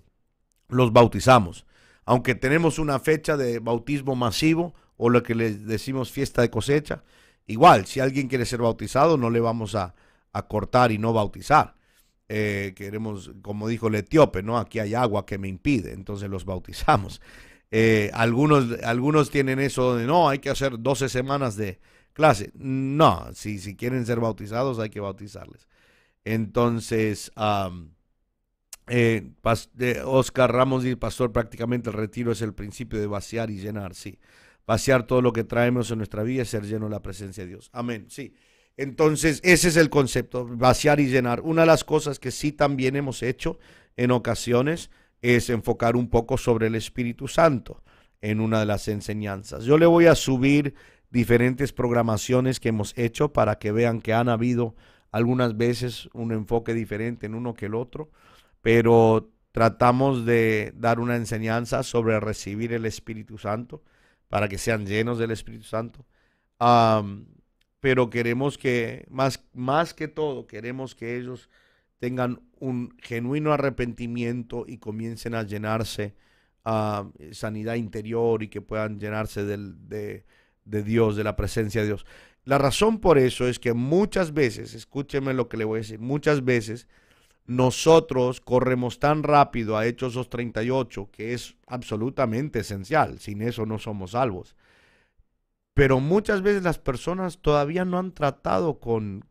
los bautizamos. Aunque tenemos una fecha de bautismo masivo o lo que les decimos fiesta de cosecha, igual, si alguien quiere ser bautizado, no le vamos a, a cortar y no bautizar. Eh, queremos, como dijo el etíope, ¿no? Aquí hay agua que me impide, entonces los bautizamos. Eh, algunos, algunos tienen eso de, no, hay que hacer 12 semanas de clase. No, si, si quieren ser bautizados hay que bautizarles. Entonces, eh, Oscar Ramos y el pastor, prácticamente el retiro es el principio de vaciar y llenar, sí. Vaciar todo lo que traemos en nuestra vida y ser lleno de la presencia de Dios. Amén, sí. Entonces, ese es el concepto, vaciar y llenar. Una de las cosas que sí también hemos hecho en ocasiones es enfocar un poco sobre el Espíritu Santo en una de las enseñanzas. Yo le voy a subir diferentes programaciones que hemos hecho para que vean que han habido algunas veces un enfoque diferente en uno que el otro, pero tratamos de dar una enseñanza sobre recibir el Espíritu Santo para que sean llenos del Espíritu Santo pero queremos que, más, que todo, queremos que ellos tengan un genuino arrepentimiento y comiencen a llenarse a ah, sanidad interior y que puedan llenarse del, de, de Dios, de la presencia de Dios. La razón por eso es que muchas veces, escúcheme lo que le voy a decir, muchas veces nosotros corremos tan rápido a Hechos 2.38 que es absolutamente esencial, sin eso no somos salvos. Pero muchas veces las personas todavía no han tratado con,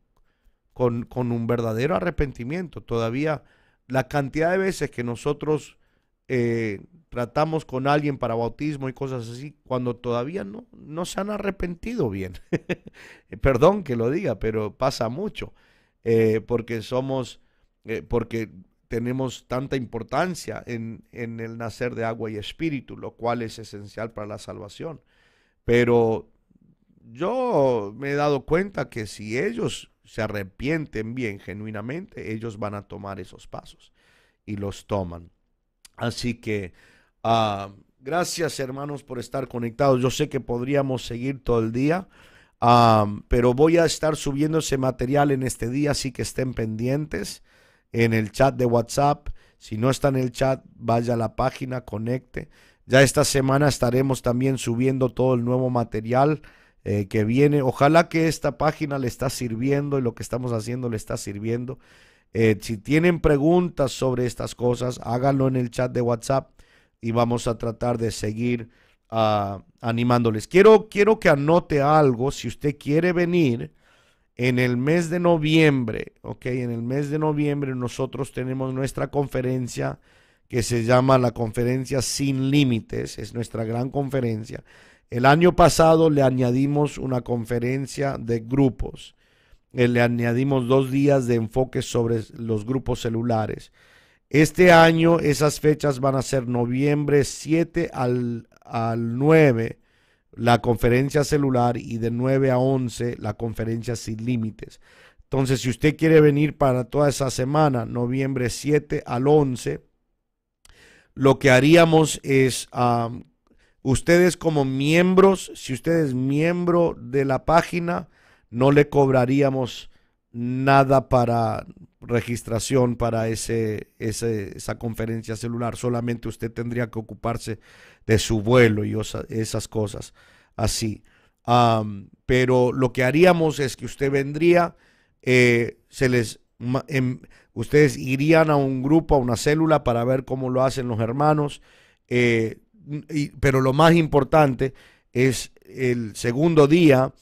con, un verdadero arrepentimiento. Todavía la cantidad de veces que nosotros eh, tratamos con alguien para bautismo y cosas así, cuando todavía no, no se han arrepentido bien. Perdón que lo diga, pero pasa mucho. Eh, porque somos, eh, porque tenemos tanta importancia en, en, el nacer de agua y espíritu, lo cual es esencial para la salvación. Pero yo me he dado cuenta que si ellos se arrepienten bien, genuinamente, ellos van a tomar esos pasos y los toman. Así que ah, gracias hermanos por estar conectados. Yo sé que podríamos seguir todo el día, ah, pero voy a estar subiendo ese material en este día, así que estén pendientes en el chat de WhatsApp. Si no está en el chat, vaya a la página, conecte. Ya esta semana estaremos también subiendo todo el nuevo material eh, que viene. Ojalá que esta página le está sirviendo y lo que estamos haciendo le está sirviendo. Eh, si tienen preguntas sobre estas cosas, háganlo en el chat de WhatsApp y vamos a tratar de seguir ah, animándoles. Quiero, quiero que anote algo. Si usted quiere venir en el mes de noviembre, ok, en el mes de noviembre nosotros tenemos nuestra conferencia que se llama la conferencia sin límites, es nuestra gran conferencia el año pasado le añadimos una conferencia de grupos, eh, le añadimos dos días de enfoque sobre los grupos celulares. Este año esas fechas van a ser noviembre 7 al, 9 la conferencia celular y de 9 a 11 la conferencia sin límites. Entonces, si usted quiere venir para toda esa semana, noviembre 7 al 11, lo que haríamos es Ustedes como miembros, si usted es miembro de la página, no le cobraríamos nada para registración para ese, esa conferencia celular. Solamente usted tendría que ocuparse de su vuelo y esas cosas así. pero lo que haríamos es que usted vendría, eh, se les, em, ustedes irían a un grupo, a una célula para ver cómo lo hacen los hermanos. Eh, pero lo más importante es el segundo día.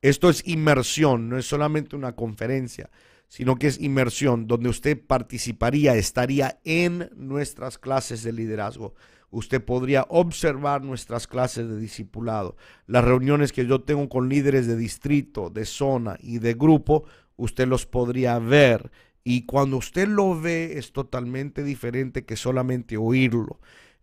Esto es inmersión, no es solamente una conferencia, sino que es inmersión, donde usted participaría, estaría en nuestras clases de liderazgo. Usted podría observar nuestras clases de discipulado. Las reuniones que yo tengo con líderes de distrito, de zona y de grupo, usted los podría ver. Y cuando usted lo ve es totalmente diferente que solamente oírlo.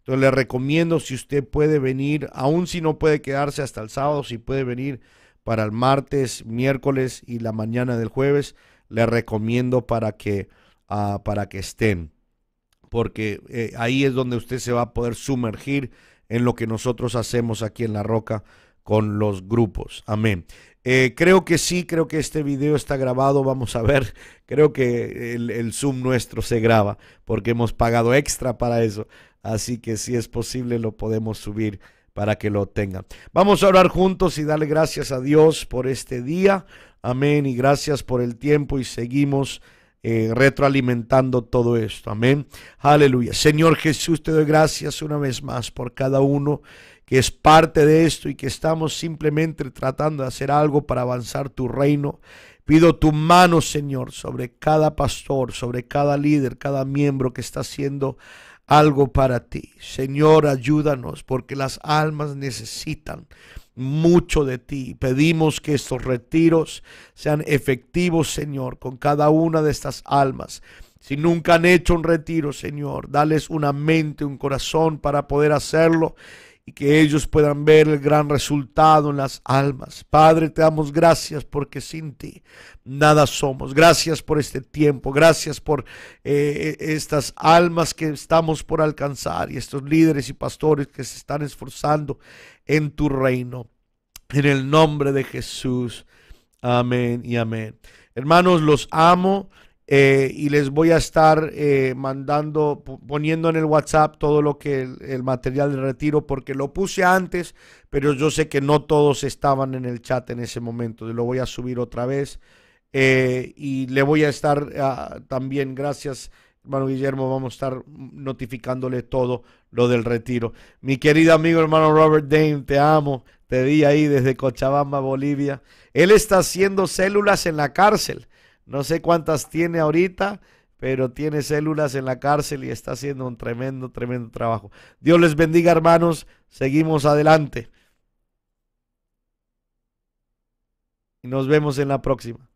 Entonces le recomiendo si usted puede venir, aun si no puede quedarse hasta el sábado, si puede venir para el martes, miércoles y la mañana del jueves, le recomiendo para que, ah, para que estén, porque eh, ahí es donde usted se va a poder sumergir en lo que nosotros hacemos aquí en la roca con los grupos. Amén. Eh, creo que sí, creo que este video está grabado, vamos a ver, creo que el, el Zoom nuestro se graba porque hemos pagado extra para eso. Así que si es posible lo podemos subir para que lo tengan. Vamos a orar juntos y darle gracias a Dios por este día. Amén. Y gracias por el tiempo y seguimos. Eh, retroalimentando todo esto. Amén. Aleluya. Señor Jesús, te doy gracias una vez más por cada uno que es parte de esto y que estamos simplemente tratando de hacer algo para avanzar tu reino. Pido tu mano, Señor, sobre cada pastor, sobre cada líder, cada miembro que está haciendo algo para ti. Señor, ayúdanos porque las almas necesitan mucho de ti. Pedimos que estos retiros sean efectivos, Señor, con cada una de estas almas. Si nunca han hecho un retiro, Señor, dales una mente, un corazón para poder hacerlo y que ellos puedan ver el gran resultado en las almas. Padre, te damos gracias porque sin ti nada somos. Gracias por este tiempo, gracias por eh, e, estas almas que estamos por alcanzar y estos líderes y pastores que se están esforzando en tu reino. En el nombre de Jesús. Amén y amén. Hermanos, los amo. Eh, y les voy a estar eh, mandando, poniendo en el WhatsApp todo lo que el, material de retiro, porque lo puse antes, pero yo sé que no todos estaban en el chat en ese momento. Lo voy a subir otra vez eh, y le voy a estar ah, también, gracias hermano Guillermo, vamos a estar notificándole todo lo del retiro. Mi querido amigo hermano Robert Dane, te amo, te vi ahí desde Cochabamba, Bolivia. Él está haciendo células en la cárcel no sé cuántas tiene ahorita, pero tiene células en la cárcel y está haciendo un tremendo, tremendo trabajo. Dios les bendiga, hermanos. Seguimos adelante. Y nos vemos en la próxima.